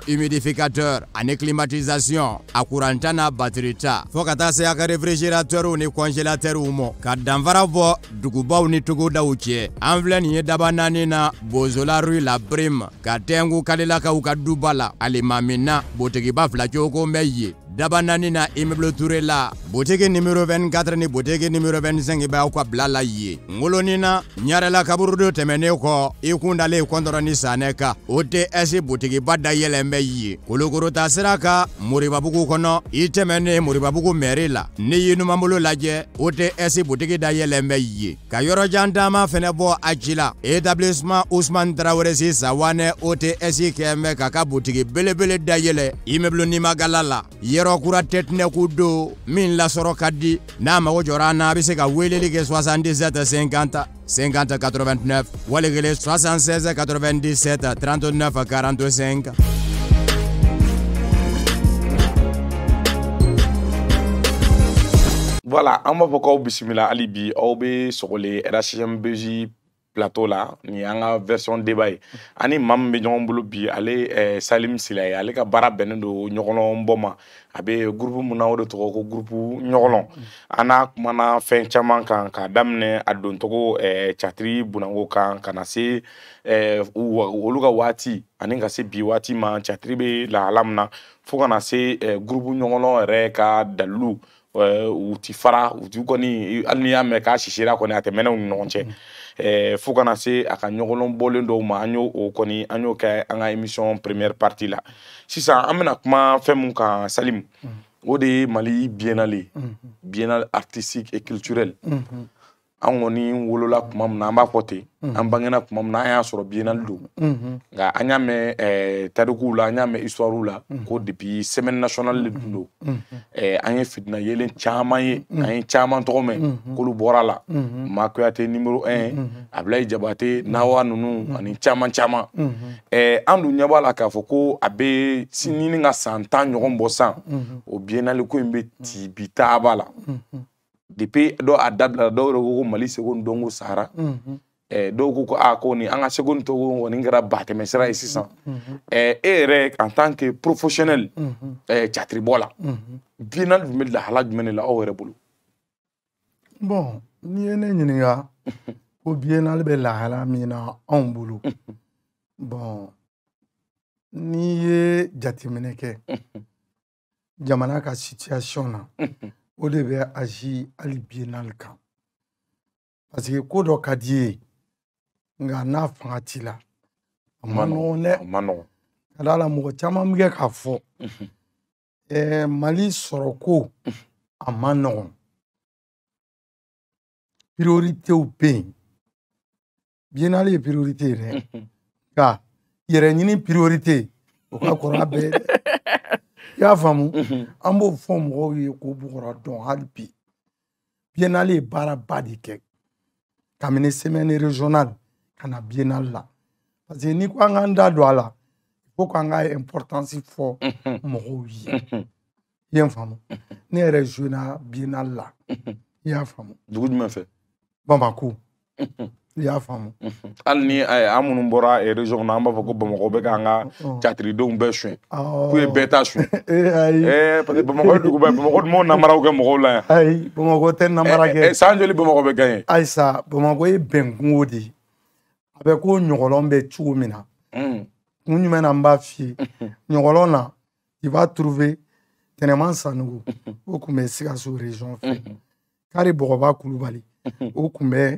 ani climatisation a kuranta n'a batiri ta fɔɔ ka taa se a ka refrigeratɛrw ni kɔnjelatɛrw mɔ ka danfara bɔ dugubaw ni togodaw cɛ an filɛ nin ye daba naani na bozola rui la brime ka tɛnku kalilakaw ka duba la alimamina botigiba fila cogo bɛ ye daba naani na immeuble ture la butigi nimero 24 ni butigi nimero 25 b'aw ka bila ye yen na ɲarɛla kaburudo tɛmɛnen kɔ i kun dalen kɔntɔrɔ ni sanɛ kan o ts butigiba dayɛlɛn bɛ ye kolokorota sira ka moribabugu kɔnɔ i tɛmɛnen moribabugu mɛri la n'i ye numanbolo lajɛ o ts butigi dayɛlɛn bɛ ye ka yɔrɔjan dama fɛnɛ bɔ a ci la etablissement usman tarawelesi sawanɛ o ts kɛmɛ k'a ka butigi belebele dayɛlɛ immeuble nimagala la yɔrɔ yɔrɔ kura tɛtinɛku don min la soro di n'a mago jɔra na a bɛ se ka weleli kɛ 77 50 50 89 wali kelen 76 97 39 45 Voilà, on va fɔ bismillah alibi au bi sur les sogoli RHM plateau la nin y'an ka version débat ye ani maa min bɛ ɲɔgɔn bolo bi ale eh, salim sila ye ale ka baara bɛnnen don ɲɔgɔlɔn bɔ ma a bɛ gurupu mun na o de tɔgɔ ko gurupu ɲɔgɔlɔn an n'a kumana fɛn caman kan k'a daminɛ a doncogo eh, catiri bunanko kan ka na se eh, olu ka waati ani ka se bi waati ma catiri bɛ lahala min na fo ka na se eh, gurupu ɲɔgɔlɔn yɛrɛ ka dalilu eh, u ti fara u ti kɔni hali n'i y'a mɛn k'a sisira kɔni a tɛ mɛnɛ u ni ɲɔgɔn cɛ. Mm -hmm. Eh, fo kana se a ka ɲɔgɔnlɔn bɔlen dɔw ma an y'o o kɔni an y'o kɛ an ka émission première partie la sisan an bɛna kuma fɛn mun kan Salim. o de ye Mali biennale biennale artistique et culturelle an kɔni wolola kuma min na an b'a fɔ ten mm. an bangena kuma min na an y'a sɔrɔ biennale don mm-hmm. nka an y'a mɛn tarikuw la an y'a mɛn histoire la mm-hmm. ko depuis semaine nationale de tun don mm-hmm. ɛɛ an ye fitina yelen caman ye mm. an ye caman tɔgɔ mɛn k'olu bɔra la maa numéro un abilayi jabate nawa ninnu ani caman caman ɛɛ an dun ɲɛ b'a la k'a fɔ ko a bɛ sini ka san tan ɲɔgɔn bɔ san o biennale ko in bɛ ti bi taaba la depi do a dabila dɔw yɛrɛ ko ko mali seko ni dɔnko sahara mhm. eh, dɔw ko ko a ko nin an ka seko ni dɔnko kɔni kɛra batɛmɛsira ye sisan e yɛrɛ en tant que professionnel jatiribɔ mhm. eh, mhm. la biennale tun bɛ lahala jumɛn de la aw yɛrɛ bolo. bɔn n'i ye ne ɲininka ko biennale bɛ lahala <laughs> min na anw bolo bɔn n'i ye jateminɛ kɛ jamana ka situation na. <laughs> o de bɛ azi hali naani kan parce que ko dɔ ka d'i ye nka n'a fanga t'i la a ma nɔgɔn dɛ a ma nɔgɔn ka d'a la mɔgɔ caman bɛ kɛ k'a fɔ ɛɛ mali sɔrɔko a ma nɔgɔn prioritew bɛ yen biennale ye priorite ye dɛ nka yɛrɛ ɲini priorite o ka kɔrɔ a bɛɛ ye dɛ i y'a faamu an b'o fɔ mɔgɔw ye k'o bugɔra dɔn hali bi biennale ye baaraba de kɛ kabini semaine régionale ka na biennale la parce que n'i ko an k'an da don a la il faut k'an ka importance fɔ mɔgɔw ye i ye n faamu ne yɛrɛ joué na biennale la i y'a faamu dugu jumɛn fɛ bamako i y'a faamu mhm. hali ni eh, an minnu bɔra eh, région kɔnɔ an b'a fɔ ko bamakɔ bɛ k'an ka catiridenw bɛɛ suɲɛ k'u ye bɛɛ ta suɲɛ <laughs> eh, parce que bamakɔ ye duguba ye bamakɔ dun m'o namaraw kɛ mɔgɔw la yan ayi bamakɔ tɛ namara kɛ san joli bamakɔ bɛ gagné ayisa bamakɔ ye bɛnkungo de ye a bɛ k'o ɲɔgɔlɔn bɛ cogo min na hmm. kun jumɛn na n b'a f'i ye mhm. ɲɔgɔlɔn na i b'a trouver tɛnɛman sanugu mhm. o tun bɛ sikaso région fɛ kari bɔgɔba kulubali o tun bɛ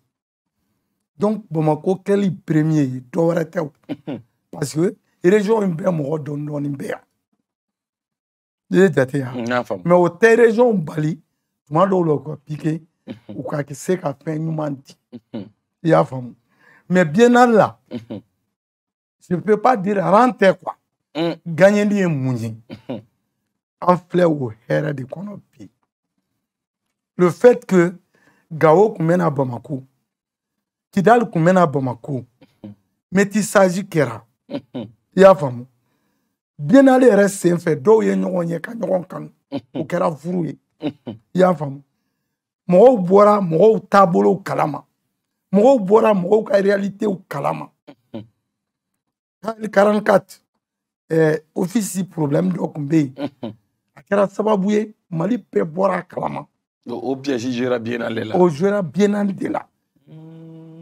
Donc, Bomako, quel est le premier <laughs> Parce que, les régions sont bien, mais on ne sait pas. Il est daté. Hein. Mm, mais au tel région, Bali, tout oh, le monde a piqué, <laughs> ou quoi que je qu'à faire, nous menti. <laughs> Il y a femme. Mais bien là, je ne peux pas dire rentrer quoi. Mm. Gagner des mounis. En fleur ou herre de Konopi. Le fait que mène à Bamako, kidali kun bɛna bamako metisage kɛra i y'a faamu biennale yɛrɛ sen fɛ dɔw ye ɲɔgɔn ye ka ɲɔgɔn kanu o kɛra furu ye i y'a faamu mɔgɔw bɔra mɔgɔw taabolow kalama mɔgɔw bɔra mɔgɔw ka realitew kalama kali 44 eh, ofisi problème dɔ kun bɛ yen a kɛra sababu ye mali bɛɛ bɔra a kalama o piège jouera biennale la o jouera biennale de la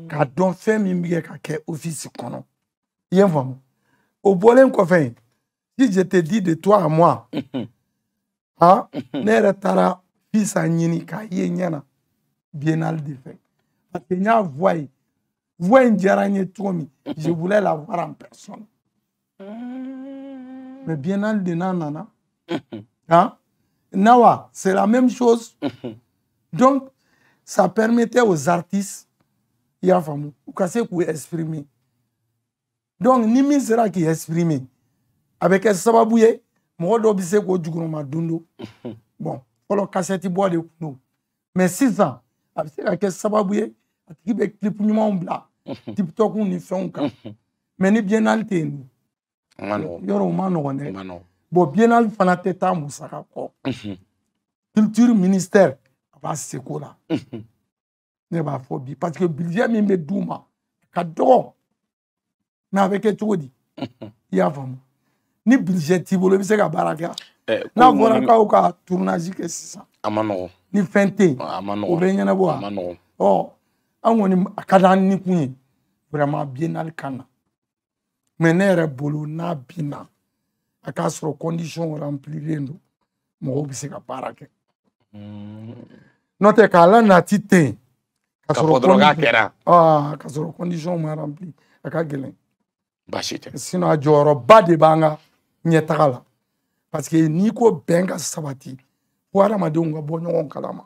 k'a dɔn fɛn min bɛ kɛ ka kɛ ofisi kɔnɔ i ye n faamu o bɔlen kɔfɛ yen si je te dis de toi à moi han ne yɛrɛ taara visa ɲini k'a ye ɲɛna biennale de fɛ parce que n y'a voix ye voix in diyara n ye cogo min je voulais la voir en personne mmh. mais biennale de n'a nana han ah, nawa c'est la même chose donc ça permettait aux artistes i y'a faamu u ka se k'u exprimer donc ni min sera k'i exprimer a bɛ kɛ sababu ye mɔgɔ dɔw bɛ se k'o jukɔrɔma dondo <laughs> bon fɔlɔ kasɛti bɔ de tun don mɛ sisan a bɛ se ka kɛ sababu ye a tigi bɛ clip ɲumanw bila tikitɔkw ni fɛnw kan mɛ ni biennale tɛ yen dun yɔrɔ o ma nɔgɔn dɛ bon biennale fana tɛ taa musaka kɔ culture ministère a b'a seko la <laughs> ne b'a fɔ bi parce que budget min bɛ d'u ma ka dɔgɔ mɛ a bɛ kɛ cogo di i y'a faamu ni budget t'i bolo i bɛ se ka baara kɛ n'a fɔra k'aw ka tournage kɛ sisan a ma nɔgɔn ni fɛn tɛ yen o bɛ ɲɛnabɔ wa a ma nɔgɔn ɔ an kɔni a ka d'an nikun ye vraiment biennale ka na mɛ ne yɛrɛ bolo n'a bi a k'a sɔrɔ condition remplilen don mɔgɔw bɛ se ka baara kɛ n'o tɛ k'a la nati tɛ yen. ka fɔ dɔrɔn kɛra ka sɔrɔ ah, ma e e a ka gɛlɛn baasi tɛ a jɔyɔrɔba de b'an ka ɲɛtaga la n'i ko bɛn ka sabati hadamadenw mhm. mhm. eh, mhm. eh, ka bɔ ɲɔgɔn kalama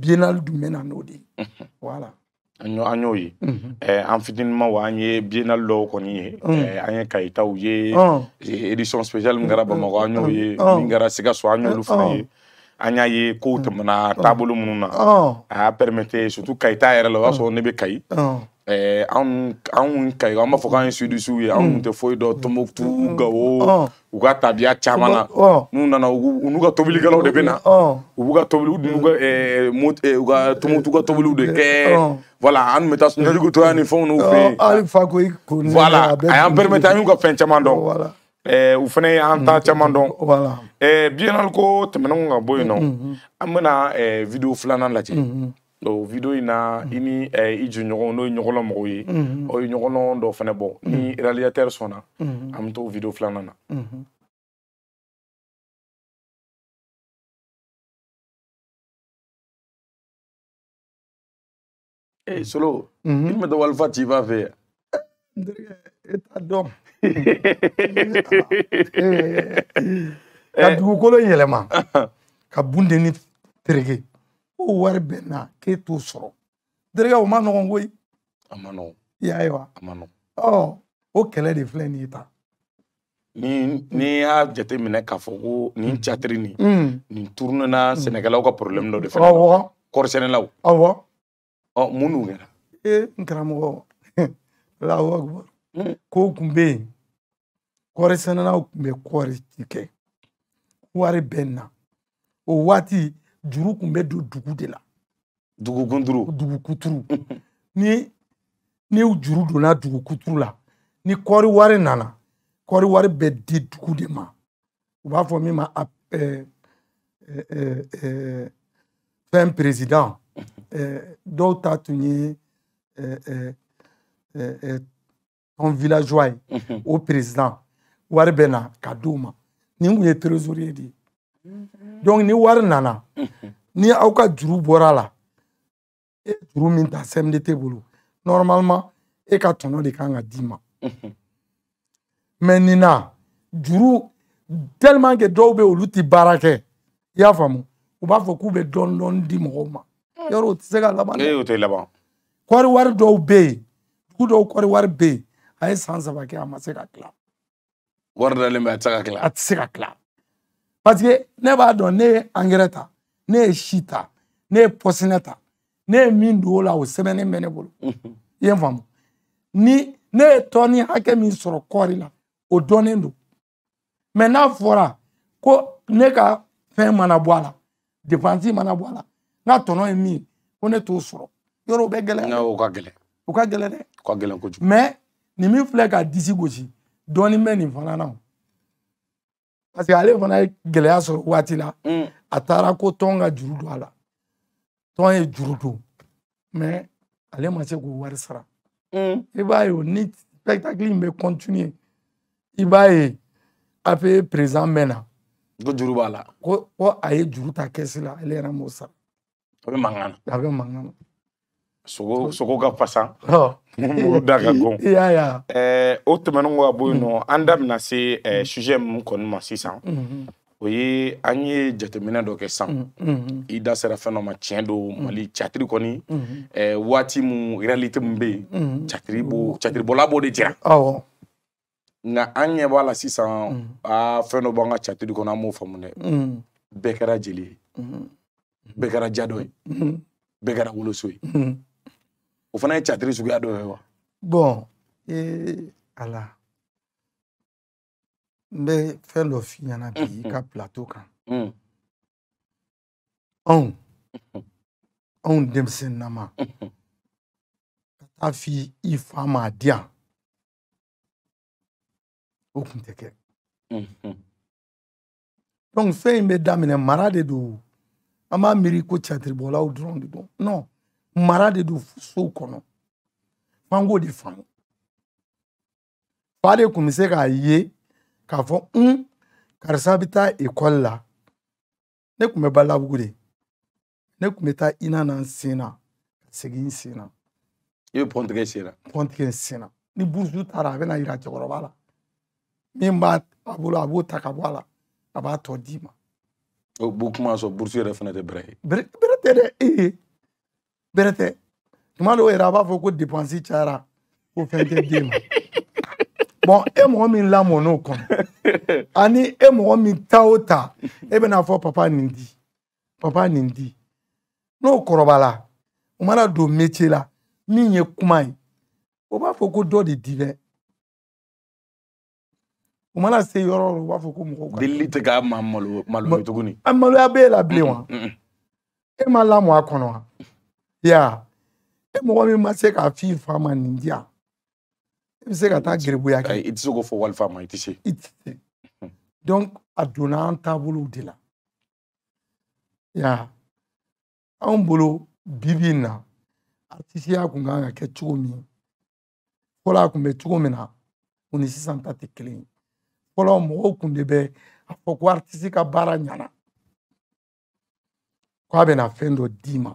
dun n'o de ye an y'o ye an an ye dɔw kɔni ye an ye kayitaw ye min kɛra bamakɔ an y'o ye min kɛra sikaso an y'olu fana ye an y'a ye kow mm. tɛmɛna mm. taabolo minnu na oh. a y'a permete surtout kayita yɛrɛ la o y'a sɔrɔ mm. ne bɛ kayi oh. anw anw kayi an b'a fɔ k'an ye sudisiw ye anw tɛ foyi dɔn tɔnbɔkutu gawo oh. u ka tabiya caman na n'u nana u n'u ka tobilikɛlaw de bɛ na u b'u ka tobili u n'u ka tumutu ka tobiliw to kɛ voilà an tun bɛ taa sunjata togoya ni fɛnw n'u fɛ yen hali fa ko i ko voilà a y'an permete an y'u ka fɛn caman dɔn Eh, ou fwene anta mm-hmm. chaman don. Ou wala. E eh, biye nan lkot, menon wak boye nan. Non. Mm-hmm. Ammena eh, video flan nan lache. Mm-hmm. Do video ina, ini, e, ijou nyo ron, nou yon ron nan mwoye. Ou yon ron nan do fwene bon. Ni, raliyater swan nan. Ammena video flan nan nan. E, solo, filmet walfat jiva fe. E, solo, filmet walfat jiva fe. etadom <laughs> eh. ka dugukolo yɛlɛma uh-huh. ka bundeni tereke o wari bɛ na k'e t'o sɔrɔ tereke o ma nɔgɔn koyi a ma nɔgɔn i y'a ye wa a ma nɔgɔn ɔ o kɛlɛ de filɛ nin ye tan ni ni y'a jate minɛ k'a fɔ ko nin catiri nin mm. nin turunena mm. sɛnɛkɛlaw ka problème dɔ de fana awɔ kɔrisɛnɛlaw awɔ ɔ mun dun kɛra ee eh, n karamɔgɔ alahu <laughs> akubaru ko kun bɛ yen kɔɔri sɛnɛnaw tun bɛ kɔɔri ci wari bɛ na o waati juru tun bɛ don dugu de la dugu kunturu dugu kuturu ni ni juru donna dugu kuturu la ni kɔɔri wari nana kɔɔri wari bɛ di dugu de ma u b'a fɔ min ma ɛɛ ɛɛ ɛɛ fɛn perezidan dɔw ta tun ye ɛɛ ɛɛ ɛɛ anw villageois ye mhm. o président wari bɛ na ka di u ma nin kun ye trésorier de ye mhm. donc ni wari nana mhm. ni aw ka juru bɔra a la e juru min ta cmdt bolo normalement e ka tɔnɔ de kan ka d'i ma mais nin na juru tellement que dɔw bɛ olu ti baara kɛ i y'a faamu u b'a fɔ k'u bɛ dɔɔni dɔɔni di mɔgɔw ma mm. yɔrɔ o tɛ se ka laban dɛ e o tɛ laban kɔɔri wari dɔw bɛ yen dugu dɔw kɔɔri wari bɛ yen a ye san saba kɛ a ma se ka tila wari dalen bɛ a tɛ se ka tila a tɛ se ka tila parce que ne b'a dɔn ne ye angɛrɛ ta ne ye si ta ne ye pɔsinɛ ta ne ye min don o la o sɛbɛnnen bɛ ne bolo i ye n faamu ni ne ye tɔni hakɛ min sɔrɔ kɔɔri la o dɔnnen don mɛ n'a fɔra ko ne ka fɛn mana bɔ a la depansi mana bɔ a la n ka tɔnɔ ye min ye ko ne t'o sɔrɔ yɔrɔ o bɛ gɛlɛn o ka gɛlɛn o ka gɛlɛn dɛ o ka gɛlɛn kojugu mɛ nin min filɛ ka disi gosi dɔɔnin bɛ nin fana na o parce que ale fana ye gɛlɛya sɔrɔ waati la mm. a taara ko tɔn ka juru don a la tɔn ye juru don mɛ ale ma se k'o wari sara mm. i b'a ye o ni spectacle in bɛ continuer i b'a ye ape président bɛ na ko juru b'a la ko a ye juru ta kɛsi la ale yɛrɛ m'o sara a bɛ mankan na a bɛ mankan na sogo sogo ka fasa <laughs> oh. muru da ka gon <laughs> eh, o tɛmɛnin kɔ ka bɔ yen nɔ mm. an da bɛna se eh, mm. sujet min kɔni ma sisan mm-hmm. o ye an ye jateminɛ dɔ kɛ sisan mm, mm-hmm. i da sera fɛn dɔ ma tiɲɛ don mali catiri kɔni mm-hmm. eh, waati mun réalité mun bɛ yen catiri b'o catiribɔla b'o de jira nka an ɲɛ b'a la sisan aa fɛn dɔ b'an ka catiri kɔnɔ an m'o faamu dɛ bɛɛ kɛra jeli ye bɛɛ kɛra jadɔ ye bɛɛ kɛra woloso ye. o fana ye catiri suguya dɔ ye wa. bɔn ee ala n bɛ fɛn dɔ f'i ɲɛna bi i ka plateau kan anw mm. anw mm-hmm. denmisɛn nama ka mm-hmm. taa f'i i fa ma di o kun tɛ kɛ mm-hmm. dɔnku fɛn in bɛ daminɛ mara de don an b'a miiri ko catiribɔlaw dɔrɔn de don non. Mwara dedou sou konon. Mwango defan. Wade koumise ka ye, ka fon un, ka resabita ekol la. Nè koumè balap gure. Nè koumè ta ina nan sena. Sege yon sena. Yon pon te gen sena. Pon te gen sena. Ni bursu ta ravena yon ati kor wala. Mwen ba avolo avolo ta kabwala. Aba ato di man. Ou boku man so bursu e refenate brehe. Brehe te rehe. bere tɛ tuma dɔw yɛrɛ a b'a fɔ ko depansi cayara ko fɛn tɛ den ma bɔn e mɔgɔ min lamɔ n'o kɔnɔ ani e mɔgɔ min ta o ta e bɛna fɔ papa nin di papa nin di n'o kɔrɔbala o mana don métier la min ye kuma ye o b'a fɔ ko dɔ de di dɛ o mana se yɔrɔ o yɔrɔ o b'a fɔ ko mɔgɔw ka delili tɛ k'a ma malo malo ye tuguni a maloya b'e la bilen wa e ma lamɔ a kɔnɔ wa ya e mɔgɔ min ma se k'a f'i fa ma nin di yan e bɛ se ka taa gɛrɛbuya kɛ i tɛ se k'o fɔ wali fa ma i tɛ se i tɛ se donc a donna an taabolow de la ya anw bolo bi bi in na artisiya kun kan ka kɛ cogo min fɔlɔ a kun bɛ cogo min na o ni sisan ta tɛ kelen ye fɔlɔ mɔgɔw kun de bɛ a fɔ ko artisi ka baara ɲana k'a bɛna fɛn dɔ d'i ma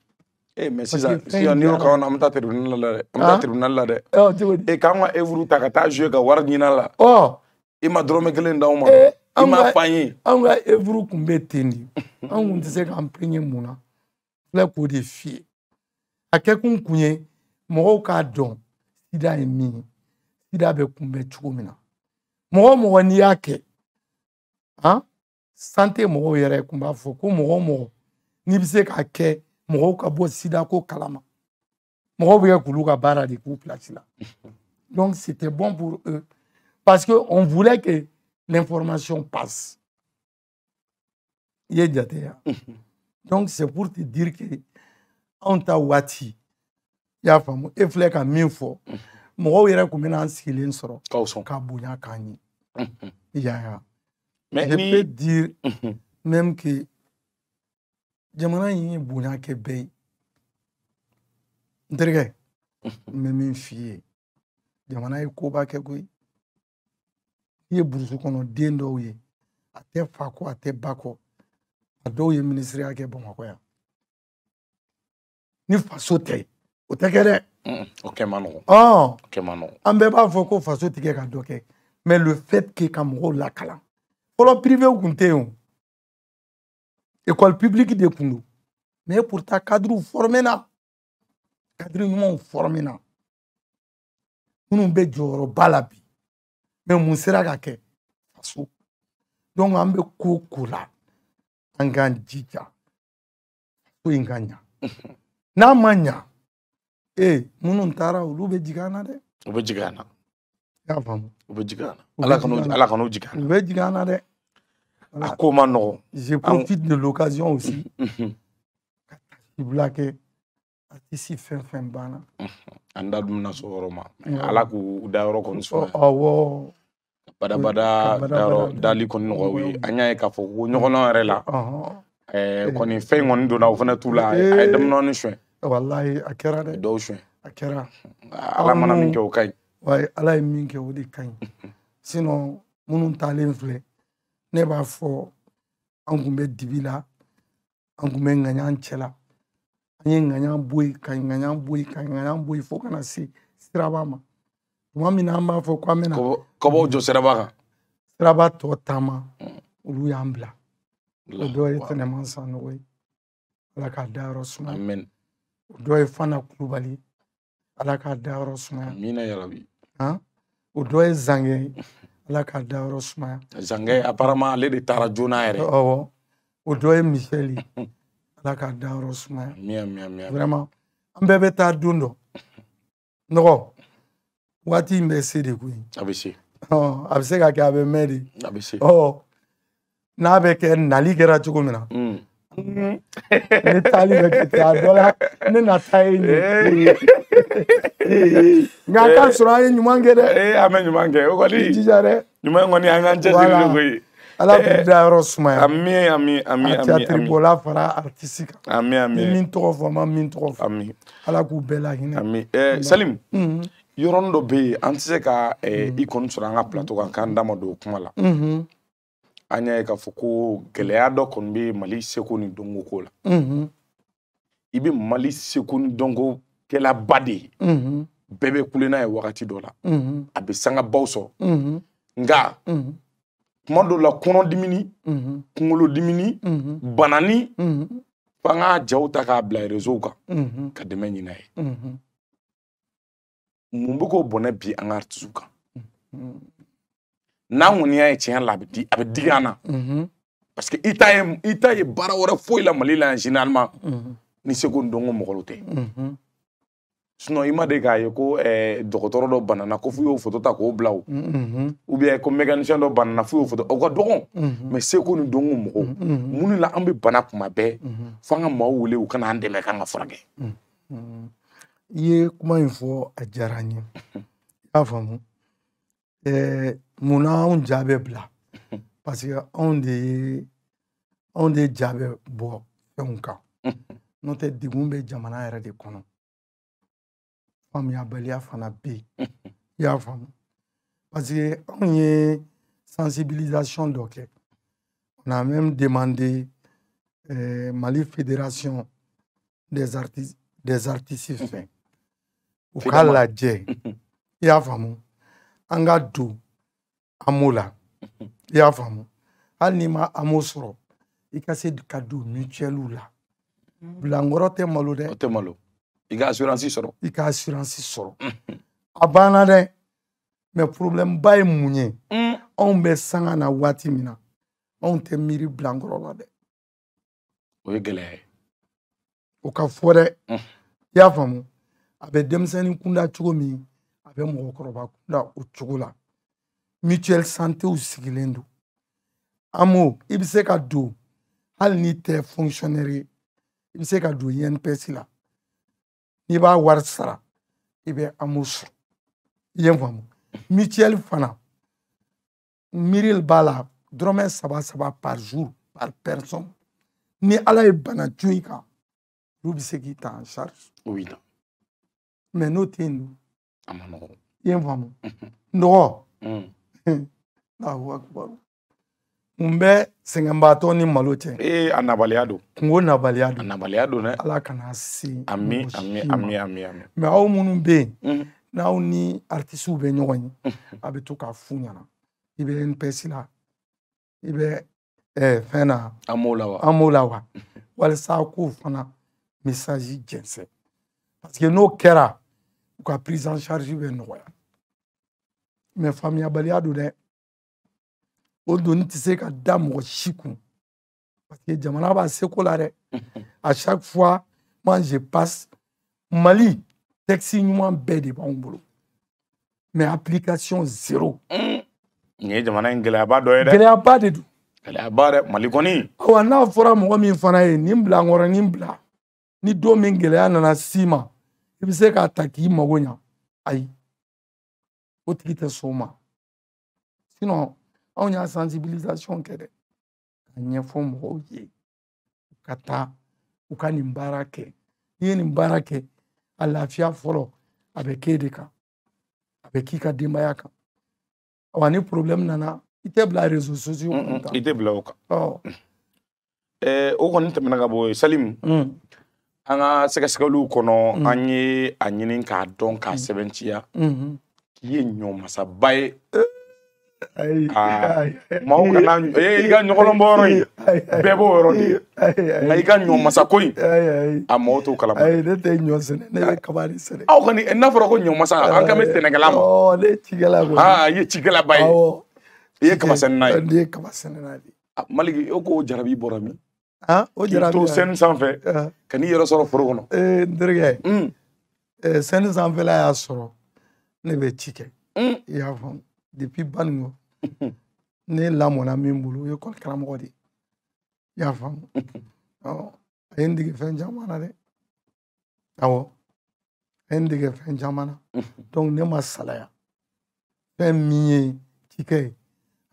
Eh, e mɛ sisan siyɔn ka an bɛ taa tribunal la dɛ an bɛ taa ah? tribunal la dɛ e k'an ka evuru ta ka taa jouer ka wari ɲini a la oh! i ma dɔrɔmɛ kelen d'anw ma eh, i ma f'an ye anw ka euru tun bɛ ten de anw tun tɛ se k'an pɛɲɛ mun na filɛ k'o de f'i ye a kɛkun kun ye mɔgɔw k'a dɔn sida ye min ye sida bɛ kunbɛn cogo min na mɔgɔ o mɔgɔ n'i y'a kɛ sante mɔgɔw yɛrɛ kun b'a fɔ ko mɔgɔ o mɔgɔ n'i bɛ se k'a kɛ mɔgɔw ka bɔ sidako kalama mɔgɔw bɛ kɛ k'olu ka baara de k'u place là <laughs> donc c'était bon pour eux parce que on voulait que l'information passe y ye <laughs> donc c'est pour te dire que on ta wati y'a famu e fleka ka min fɔ mɔgɔw yɛrɛ tun bɛna an sigilen ka y'a mais je peux dire <laughs> même que jamana in ye bonya kɛ bɛɛ ye n terikɛ n bɛ min f'i ye jamana ye koba kɛ koyi i ye burusi kɔnɔ den dɔw ye a tɛ fa kɔ a tɛ ba kɔ a dɔw ye minisiriya kɛ bamakɔ yan ni faso tɛ o tɛ kɛ dɛ o kɛ man nɔgɔ ɔn o kɛ man nɔgɔ an bɛɛ b'a fɔ ko faso tigɛ ka dɔ kɛ mɛ le fait que ka mɔgɔw lakalan fɔlɔ pirivew tun tɛ yen o école publique de kun do mais pourtant cadrew formé na cadre ɲumanw formé na minnu bɛ jɔyɔrɔba la bi mɛ mun sera donc an bɛ ko ko la an k'an n'a manya, ɲa ee minnu ulube olu de? Ube an na dɛ u bɛ jigin an na i y'a faamu u bɛ jigin an na ala kan'u jigin an Voilà. A ko ma nɔgɔn. Je profite de l'occasion aussi. ka <laughs> mhm. tasibila kɛ artiste fɛn fɛn banna. Mhm. An da dumuni na s'o yɔrɔ ma. Ala k'u dayɔrɔ kɔni sɔrɔ. Awɔ. Oh, oh, oh. Badabada dayɔrɔ dali kɔni nɔgɔya u ye. An y'a ye k'a fɔ ko ɲɔgɔnlɔn yɛrɛ la. Ɛɛ kɔni fɛn in kɔni donna o fana t'u la. A eh. ye eh, daminɛ suɲɛ. Walayi a kɛra dɛ. Dɔw suɲɛ. A kɛra. Ala mana min kɛ o ka ɲi. Ala ye min kɛ o de ka ɲi. sinon minnu talen filɛ ne b'a fɔ an kun bɛ dibi la an kun bɛ ŋaɲa an cɛ la an ye ŋaɲa bɔ yen ka ŋaɲa bɔ yen ka ŋaɲa bɔ yen fo kana se siraba ma tuma min na an b'a fɔ k'an bɛna kɔbɔw jɔ siraba kan siraba tɔ taama mm. olu y'an bila o dɔ ye tɛnɛman sanogo ye ala k'a dayɔrɔ sumaya o dɔ ye fana kulubali ala k'a dayɔrɔ sumaya o dɔ ye zangɛ ye <laughs> ala k'a dayɔrɔ sumaya zangɛ apparemment ale de taara joona yɛrɛ ɔwɔ o dɔ ye michel ye <laughs> ala k'a dayɔrɔ sumaya miya miya miya vraiment an bɛɛ bɛ taa don dɔ nɔgɔ waati in bɛ se de koyi a bɛ se ɔ a bɛ se ka kɛ a bɛ mɛn de a bɛ se ɔ n'a bɛ kɛ nali kɛra cogo min na hmm. ne taali bɛ kɛ ten a dɔ la ne nata ye nin ye nka a ka sɔrɔ an ye ɲuman kɛ dɛ. ee an bɛ ɲuman kɛ o kɔni. i jija dɛ. ɲuman kɔni an k'an cɛsiri de koyi. ala k'u da yɔrɔ sumaya. ami ami ami ami ami. a tiyatiribɔla fara aritisi kan. ami ami. ni min tɔgɔ fɔ n ma min tɔgɔ fɔ. ami. ala k'u bɛɛ lahinɛ. ami ɛɛ salimu. Mhm. yɔrɔnin dɔ bɛ yen an tɛ se ka mhm. i kɔni sɔrɔ an ka plateau kan k'an da ma don o kuma la. Mhm. an y'a ye k'a fɔ ko gɛlɛya dɔ kɔni bɛ mali seko ni dɔnko ko la i bɛ mali seko ni dɔnko kɛlaba de ye bɛɛ bɛ kule n'a ye wagati dɔ la a bɛ sangabaw sɔrɔ nka kuma dɔ la kɔnɔdimini kunkolodimini banani f'an k'a jaw ta k'a bila rezow kan ka dɛmɛ ɲini a ye mun bɛ k'o bɔnɛ bi an ka aritiw kan n'a ŋuniya ye tiɲɛ la a bɛ di a bɛ digi an na parce que i ta ye i ta ye baara wɛrɛ foyi la mali la yan généralement ni seko ni dɔnko mɔgɔ tɛ sinɔn i ma de k'a ye ko eh, dɔgɔtɔrɔ dɔ banana ko f'u y'o foto ta k'o bila o mm -hmm. ou bien ko mécanicien dɔ banana f'u y'o foto o ka dɔgɔn mm -hmm. mais seko ni dɔnko mɔgɔw mm -hmm. minnu la an bɛ bana kuma bɛɛ f'an ka maaw wele u kana an dɛmɛ k'an ka furakɛ. i ye kuma in fɔ a diyara n ye i y'a faamu ɛɛ munna anw ja bɛ bila <laughs> parce que anw de ye anw de ja bɛ bɔ fɛnw kan <laughs> n'o tɛ degun bɛ jamana yɛrɛ de kɔnɔ faamuyabaliya fana bɛ yen <laughs> i y'a faamu parce que anw ye sensibilisation dɔ kɛ on a même demandé euh, mali fédération des artistes des artistes fɛ u k'a lajɛ i y'a faamu an ka don amu la i y'a faamu hali n'i ma amu sɔrɔ i ka se ka don mutuelle la bilankɔrɔ tɛ malo dɛ o tɛ malo i ka assurance sɔrɔ i ka assurance sɔrɔ a banna dɛ mɛ problème ba ye mun ye mm. anw bɛ sanga na waati min na anw tɛ miiri bilankɔrɔ la dɛ o ye gɛlɛya ye o ka fɔ dɛ mm. i y'a faamu a bɛ denmisɛnnin kunda cogo min a bɛ mɔgɔkɔrɔba kunda o cogo la mutuelle santéw sigilen don amo i bɛ se ka don hali n'i tɛ fonctionnaire ye i bɛ se ka don unps la n'i b'a wari sara i bɛ amo sɔrɔ i ye n faamu mutuelle fana miiril b'a la dɔrɔmɛ saba saba par jour par personne ni ala ye bana cun i kan olu bɛ se k'i ta en charge. o b'i ta. mɛ n'o tɛ yen dun. a ma nɔgɔn. i ye n faamu. nɔgɔ. Allahu akbar. Mun bɛ sɛgɛnbaatɔ ni malo cɛ. Ee a nabaliya don. Kungo nabaliya don. A nabaliya don dɛ. Ala kana se. Ami ami ami ami ami. Mɛ aw minnu bɛ yen. Mm. N'aw ni artistes <laughs> bɛ ɲɔgɔn ye. A bɛ to k'a f'u ɲɛna. I bɛ NPS la. I bɛ e, ɛɛ fɛn na. AMO la wa. AMO la wa. <laughs> Walasa a k'o fana message jɛnsɛn. Parce que n'o kɛra u ka prise en charge bɛ nɔgɔya. mɛ faamuyabaliya do dɛ o doni tɛ se ka da mɔgɔ si kun parce que jamana b'a seko la <laughs> dɛ à chaque fois moi je passe mali tɛkisi ɲuman bɛɛ de b'anw bolo mɛ application zéro. Mm. nin ye jamana in gɛlɛyaba dɔ ye dɛ. gɛlɛyaba de don. gɛlɛyaba dɛ mali kɔni. awa n'a fɔra mɔgɔ min fana ye nin bila n nin bila ni don min gɛlɛya nana s'i ma i bɛ se k'a ta k'i mago ɲa ayi. otite soma sinon anw y'a sensibilisation kɛ dɛ ka ɲɛfɔ mɔgɔw ye ka taa u ka nin baara kɛ ye nin baara kɛ a fɔlɔ a bɛ k'e de kan a bɛ k'i ka denbaya kan ni problème nana i tɛ bila réseaux sociaux kun i tɛ bila o kan o kɔni tɛmɛna ka bɔ salimu an ka sɛgɛsɛgɛliw kɔnɔ an ye a ɲini k'a dɔn k'a k'i ye ɲɔmasaba ah, eh, ah, ah. eh, oh, ye maaw kana i ka ɲɔgɔnlɔnbɔ yɔrɔ in bɛɛ b'o yɔrɔ de nka i ka ɲɔmasako in a maaw t'o kalama ne tɛ ɲɔ sɛnɛ ne bɛ kaba de sɛnɛ aw kɔni n'a fɔra ko ɲɔmasa an kan bɛ sɛnɛkɛla ma ne ye cikɛla kɔni aa i ye cikɛlaba ye i ye kaba sɛnɛna ye ne ye kaba sɛnɛna de maliki e ko jarabi bɔra min o jarabi k'i to sɛni sanfɛ ka n'i yɛrɛ sɔrɔ foro kɔnɔ ee eh, n hmm. terikɛ sɛni sanfɛla y'a sɔrɔ ne bɛ ci kɛ i y'a faamu depuis banin kɔ ne lamɔna min bolo o ye kɔli karamɔgɔ de ye i y'a faamu a ye n dege fɛn caman na dɛ awɔ a ye n dege fɛn caman na donc ne ma salaya fɛn min ye cikɛ ye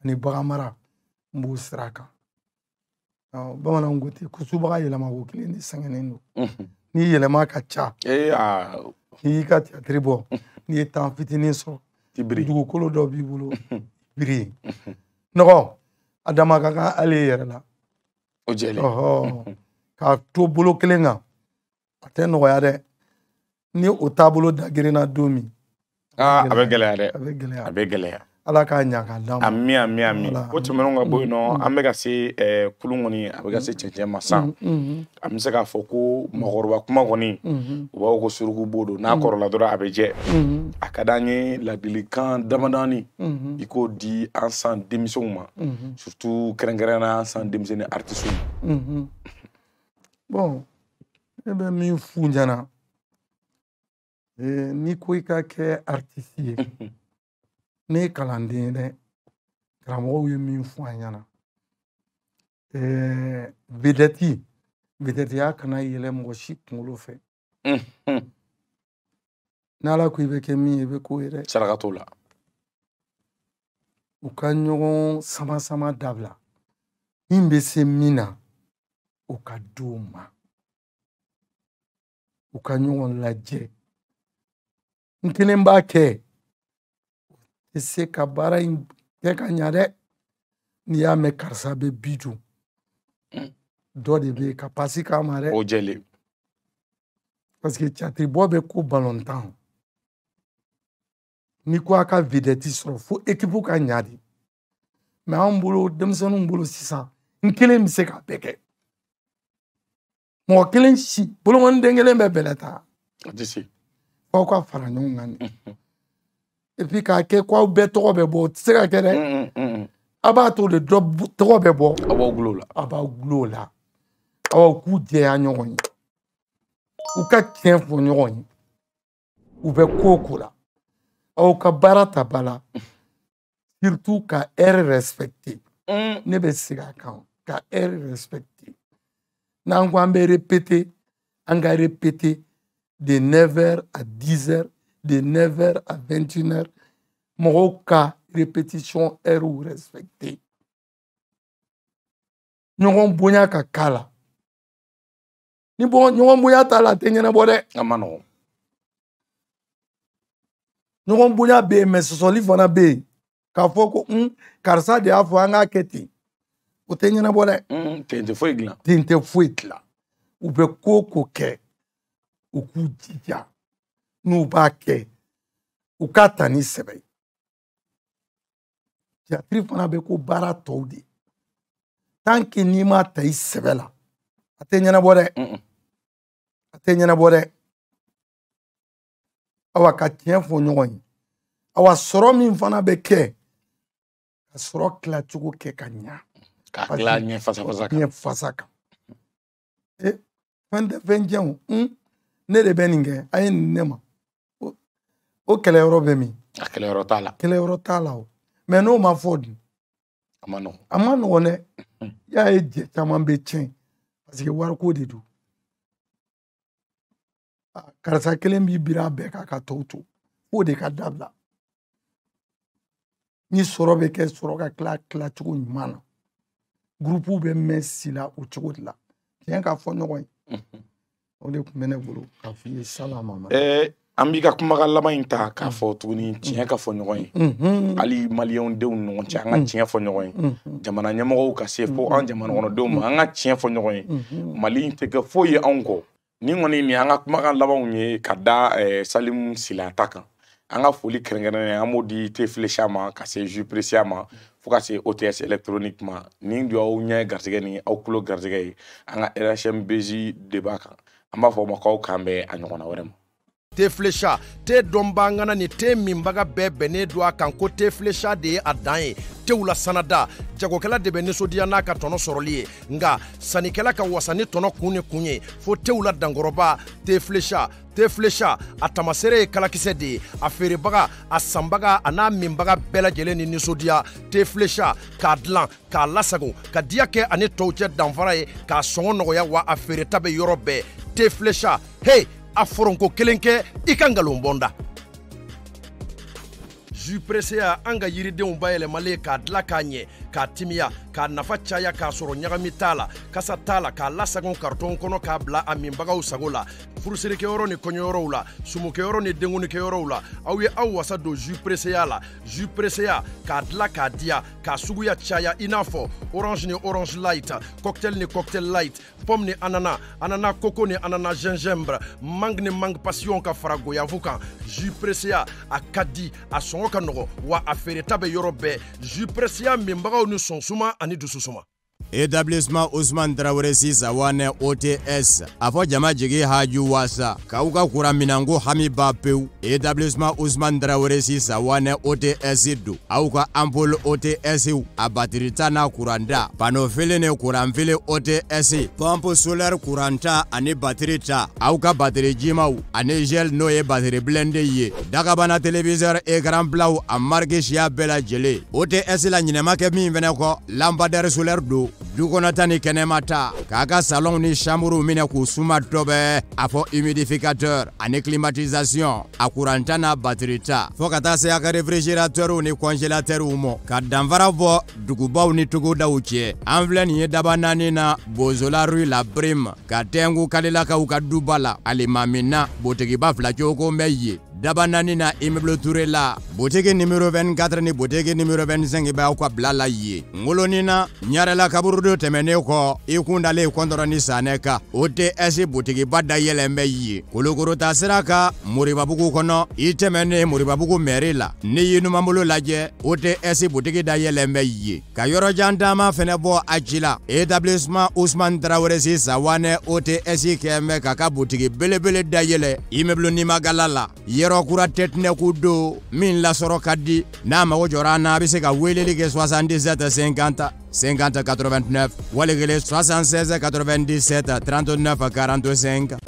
ani bagan mara n b'o sira kan bamananw ko ten ko yɛlɛma ko kelen de sɛgɛnnen don ni yɛlɛma ka ca n'i ee, y'i ka tiyatiri bɔ n'i ye tan fitinin sɔrɔ dugukolo dɔ b'i bolo biri ye nɔgɔ a dama ka kan hali yɛrɛ la o jɛlen ɔhɔ k'a to bolo kelen kan a tɛ nɔgɔya dɛ ni o taabolo dagirinna don min a bɛ gɛlɛya dɛ a bɛ gɛlɛya a bɛ gɛlɛya ala k'a ɲa ka d'an ma ami ami ami o tɛmɛnen ka bɔ yen nɔ mm-hmm. an bɛ ka se ɛɛ eh, kulun kɔni a bɛ ka se cɛncɛn ma san mm-hmm. an bɛ se k'a fɔ ko mɔgɔkɔrɔba kuma kɔni mm-hmm. u b'a fɔ ko suruku b'o don n'a kɔrɔla dɔrɔn a bɛ jɛ a ka d'an ye ladilikan damadɔni i k'o di an san denmisɛnw ma surtout kɛrɛnkɛrɛnnenya an san denmisɛnnin artistes ma. bɔn ne bɛ min f'u ɲɛna n'i ko i ka kɛ artiste ye. <laughs> Ne kalande ene, gramo ou yon mi yon fwa yana. E, vedeti, vedeti ak hmm, hmm. na yele mwoshik mwolo fe. Nala kwe ibeke mi, ibeke e kwe re. Salagato la. Ou ka nyon saman-saman dabla, imbe se mina, ou ka do ma. Ou ka nyon laje. Mtene mbake, mbake, bɛ se ka baara in kɛ ka ɲa dɛ n'i y'a mɛn karisa bɛ bi jɔ dɔ de bɛ ka pasi k'a ma dɛ o jɛlen parce que catibɔ bɛ ko balontan n'i ko a ka vedɛti sɔrɔ fo ekipu ka ɲa de mɛ anw bolo denmisɛnninw bolo sisan n kelen bɛ se k'a bɛɛ kɛ mɔgɔ kelen si bolomani den kelen bɛ bɛlɛ ta aw ka fara ɲɔgɔn kan de et puis k'a kɛ ko aw bɛɛ tɔgɔ bɛ bɔ o tɛ se ka kɛ dɛ a b'a to de dɔ tɔgɔ bɛ bɔ aw b'aw gulo la aw b'aw gulo la aw k'u jɛya ɲɔgɔn ye u ka tiɲɛ fɔ ɲɔgɔn ye u bɛ ko o ko la aw ka baara ta ba la surtout ka heure respecter mm. ne bɛ segin a kan ka heure respecter n'an ko an bɛ répéter an ka répéter de 9h à 10h de 9h à 21h. Mɔgɔw ka répétition heure respecté. Ɲɔgɔn bonya ka k'a la. Ni bon ɲɔgɔn bonya t'a la a tɛ ɲɛnabɔ dɛ. A ah, ma nɔgɔn. Ɲɔgɔn bonya bɛ yen mɛ sɔsɔli fana bɛ yen. K'a fɔ ko un hmm, karisa de y'a fɔ an k'a kɛ ten. O tɛ ɲɛnabɔ dɛ. Hmm, ten tɛ foyi dilan. Ten tɛ foyi dilan. U bɛ ko o ko kɛ u k'u jija. n'u b'a kɛ u k'a ta ni sɛbɛ ye jatiri fana bɛ ko baara tɔw de tanke n'i m'a ta i sɛbɛ la a tɛ ɲɛnabɔ dɛ a tɛ awa ka tiɲɛ fɔ ɲɔgɔn awa sɔrɔ min fana bɛ kɛ ka sɔrɔ tilacogo kɛ ka ɲa ka tila ɲɛ fasafasa kan ɲɛ e fɛn tɛ fɛn jɛn o hmm? ne de bɛ o kɛlɛ yɔrɔ bɛ min a kɛlɛ yɔrɔ t'a la kɛlɛ yɔrɔ t'a la o mɛ n'o ma fɔ dun a ma nɔgɔn a ma nɔgɔn dɛ y'a ye jɛ caman bɛ tiɲɛ parce wariko de don karisa kelen b'i biri a bɛɛ kan ka tɔw to o de ka dabila ni sɔrɔ bɛ kɛ sɔrɔ ka tila tilacogo ɲuman na gurupu bɛ mɛn si la o cogo de la tiɲɛ ka fɔ ɲɔgɔn ye o de tun bɛ ne bolo k'a f'i ye salama ma. an b'i ka kumakan laban in ta mm. k'a fɔ tuguni tiɲɛ ka fɔ ɲɔgɔn ye mm-hmm. hali maliyɛnw denw ni ɲɔgɔn cɛ an ka tiɲɛ fɔ ɲɔgɔn ye jamana ɲɛmɔgɔw ka se fo an jamana ma an ka tiɲɛ fɔ mali tɛ kɛ foyi ye ni kɔni nin an ka kada labanw salim ka da salimu silata kan an ka foli kɛrɛnkɛrɛnnen an b'o di tefilesiya ma ka se ma fo ka se ots électronique ma nin jɔ ɲɛ anga ni aw ye an ka de kan an b'a fɔ te flecha te dɔn bangana ni te minbaga bɛɛ bɛnnen don a kan ko te flecha de ye a dan ye tew la sanada jagokɛla de bɛ ninsodiya n'a ka tɔnɔ sɔrɔli ye nga sannikɛla ka wasa ni tɔnɔ kun ni kun ye fo tew la dankɔrɔba te flecha te flecha a tamaseere ye kalakisɛ de ye a feerebaga a sanbaga a n'a minbaga bɛɛ lajɛlen ni ninsodiya te flecha k'a dilan k'a lasago ka diya kɛ ani tɔw cɛ danfara ye k'a sɔngɔ nɔgɔya wa a feereta bɛ yɔrɔ bɛɛ te flecha hey a foronko kelen kɛ i ka ngalon bɔnda zuprese y'a an ka yiridenw bayɛlɛmalen k'a dila k'a ɲɛ k'a timiya k'a nafa caya k'a sɔrɔ ɲagami t'a la kasa t'a k'a lasagon kɔnɔ k'a a minbagaw sago la ni kɔɲɔyɔrɔw la sumukɛyɔrɔ ni la aw ye aw wasa la k'a orange ni orange light cocktail ni cocktail light pomme anana anana coco ni anana gingembre mangue mang mangue passion ka fara goyafu kan a ka a sɔngɔ wa a feereta bɛ yɔrɔ aw ni sɔn suma ani dusu suma etablissement usman tarawele sisa wane ots afo jama jigi haju wasa kaw ka kura minanko hami ba pewu etablissement usman tarawele sisa wane ots idu aw ka ots a batirita n'a kuranta panofili ni kuranfili ots pampu solar kuranta ani batiri ta aw ka batiri jimaw ani gel n'o ye batiri bilende ye dagabana televizor ekran gran a mariki siya bɛɛ lajɛlen ots la njine kɛ min fɛnɛ kɔ lampadaire solaire do don du kɔnɔta ni kɛnɛmata k'a ka salɔnw ni samuruw minɛ k'u suma dɔ bɛɛ a fɔ humidificateur ani climatisation a kuranta n'a batirita fɔɔ ka taa se a ka refrigeratɛrw ni kɔnjelatɛrw mɔ ka danfara bɔ dugubaw ni togodaw cɛ an filɛ nin ye daba naani na bozola rue la brime ka tɛnku kalilakaw ka duba la alimamina botigiba fila cogo bɛ ye daba naani na immeuble ture la butigi nimero 24 ni butigi nimero 25 b'a ka bila la ye ngolonin na ɲarɛla kaburudo tɛmɛnen kɔ i kun dalen kɔntɔrɔ ni sanɛ kan o ts butigiba dayɛlɛn bɛ ye kolokorota sira ka moribabugu kɔnɔ i tɛmɛnen moribabugu mɛri la n'i ye numanbolo lajɛ o ts butigi dayɛlɛn bɛ ye ka yɔrɔjan taama fɛnɛ bɔ a ci la etablissement usman tarawelesi sawanɛ o ts kɛmɛ ka ka butigi belebele dayɛlɛ immeuble nimagala la yɔrɔ yɔrɔ kura tɛtinɛ ku do min lasɔrɔ ka di n'a mago jɔra an na a bɛ se ka weleli kɛ 77 50 50 89 wali kelen 76 97 39 45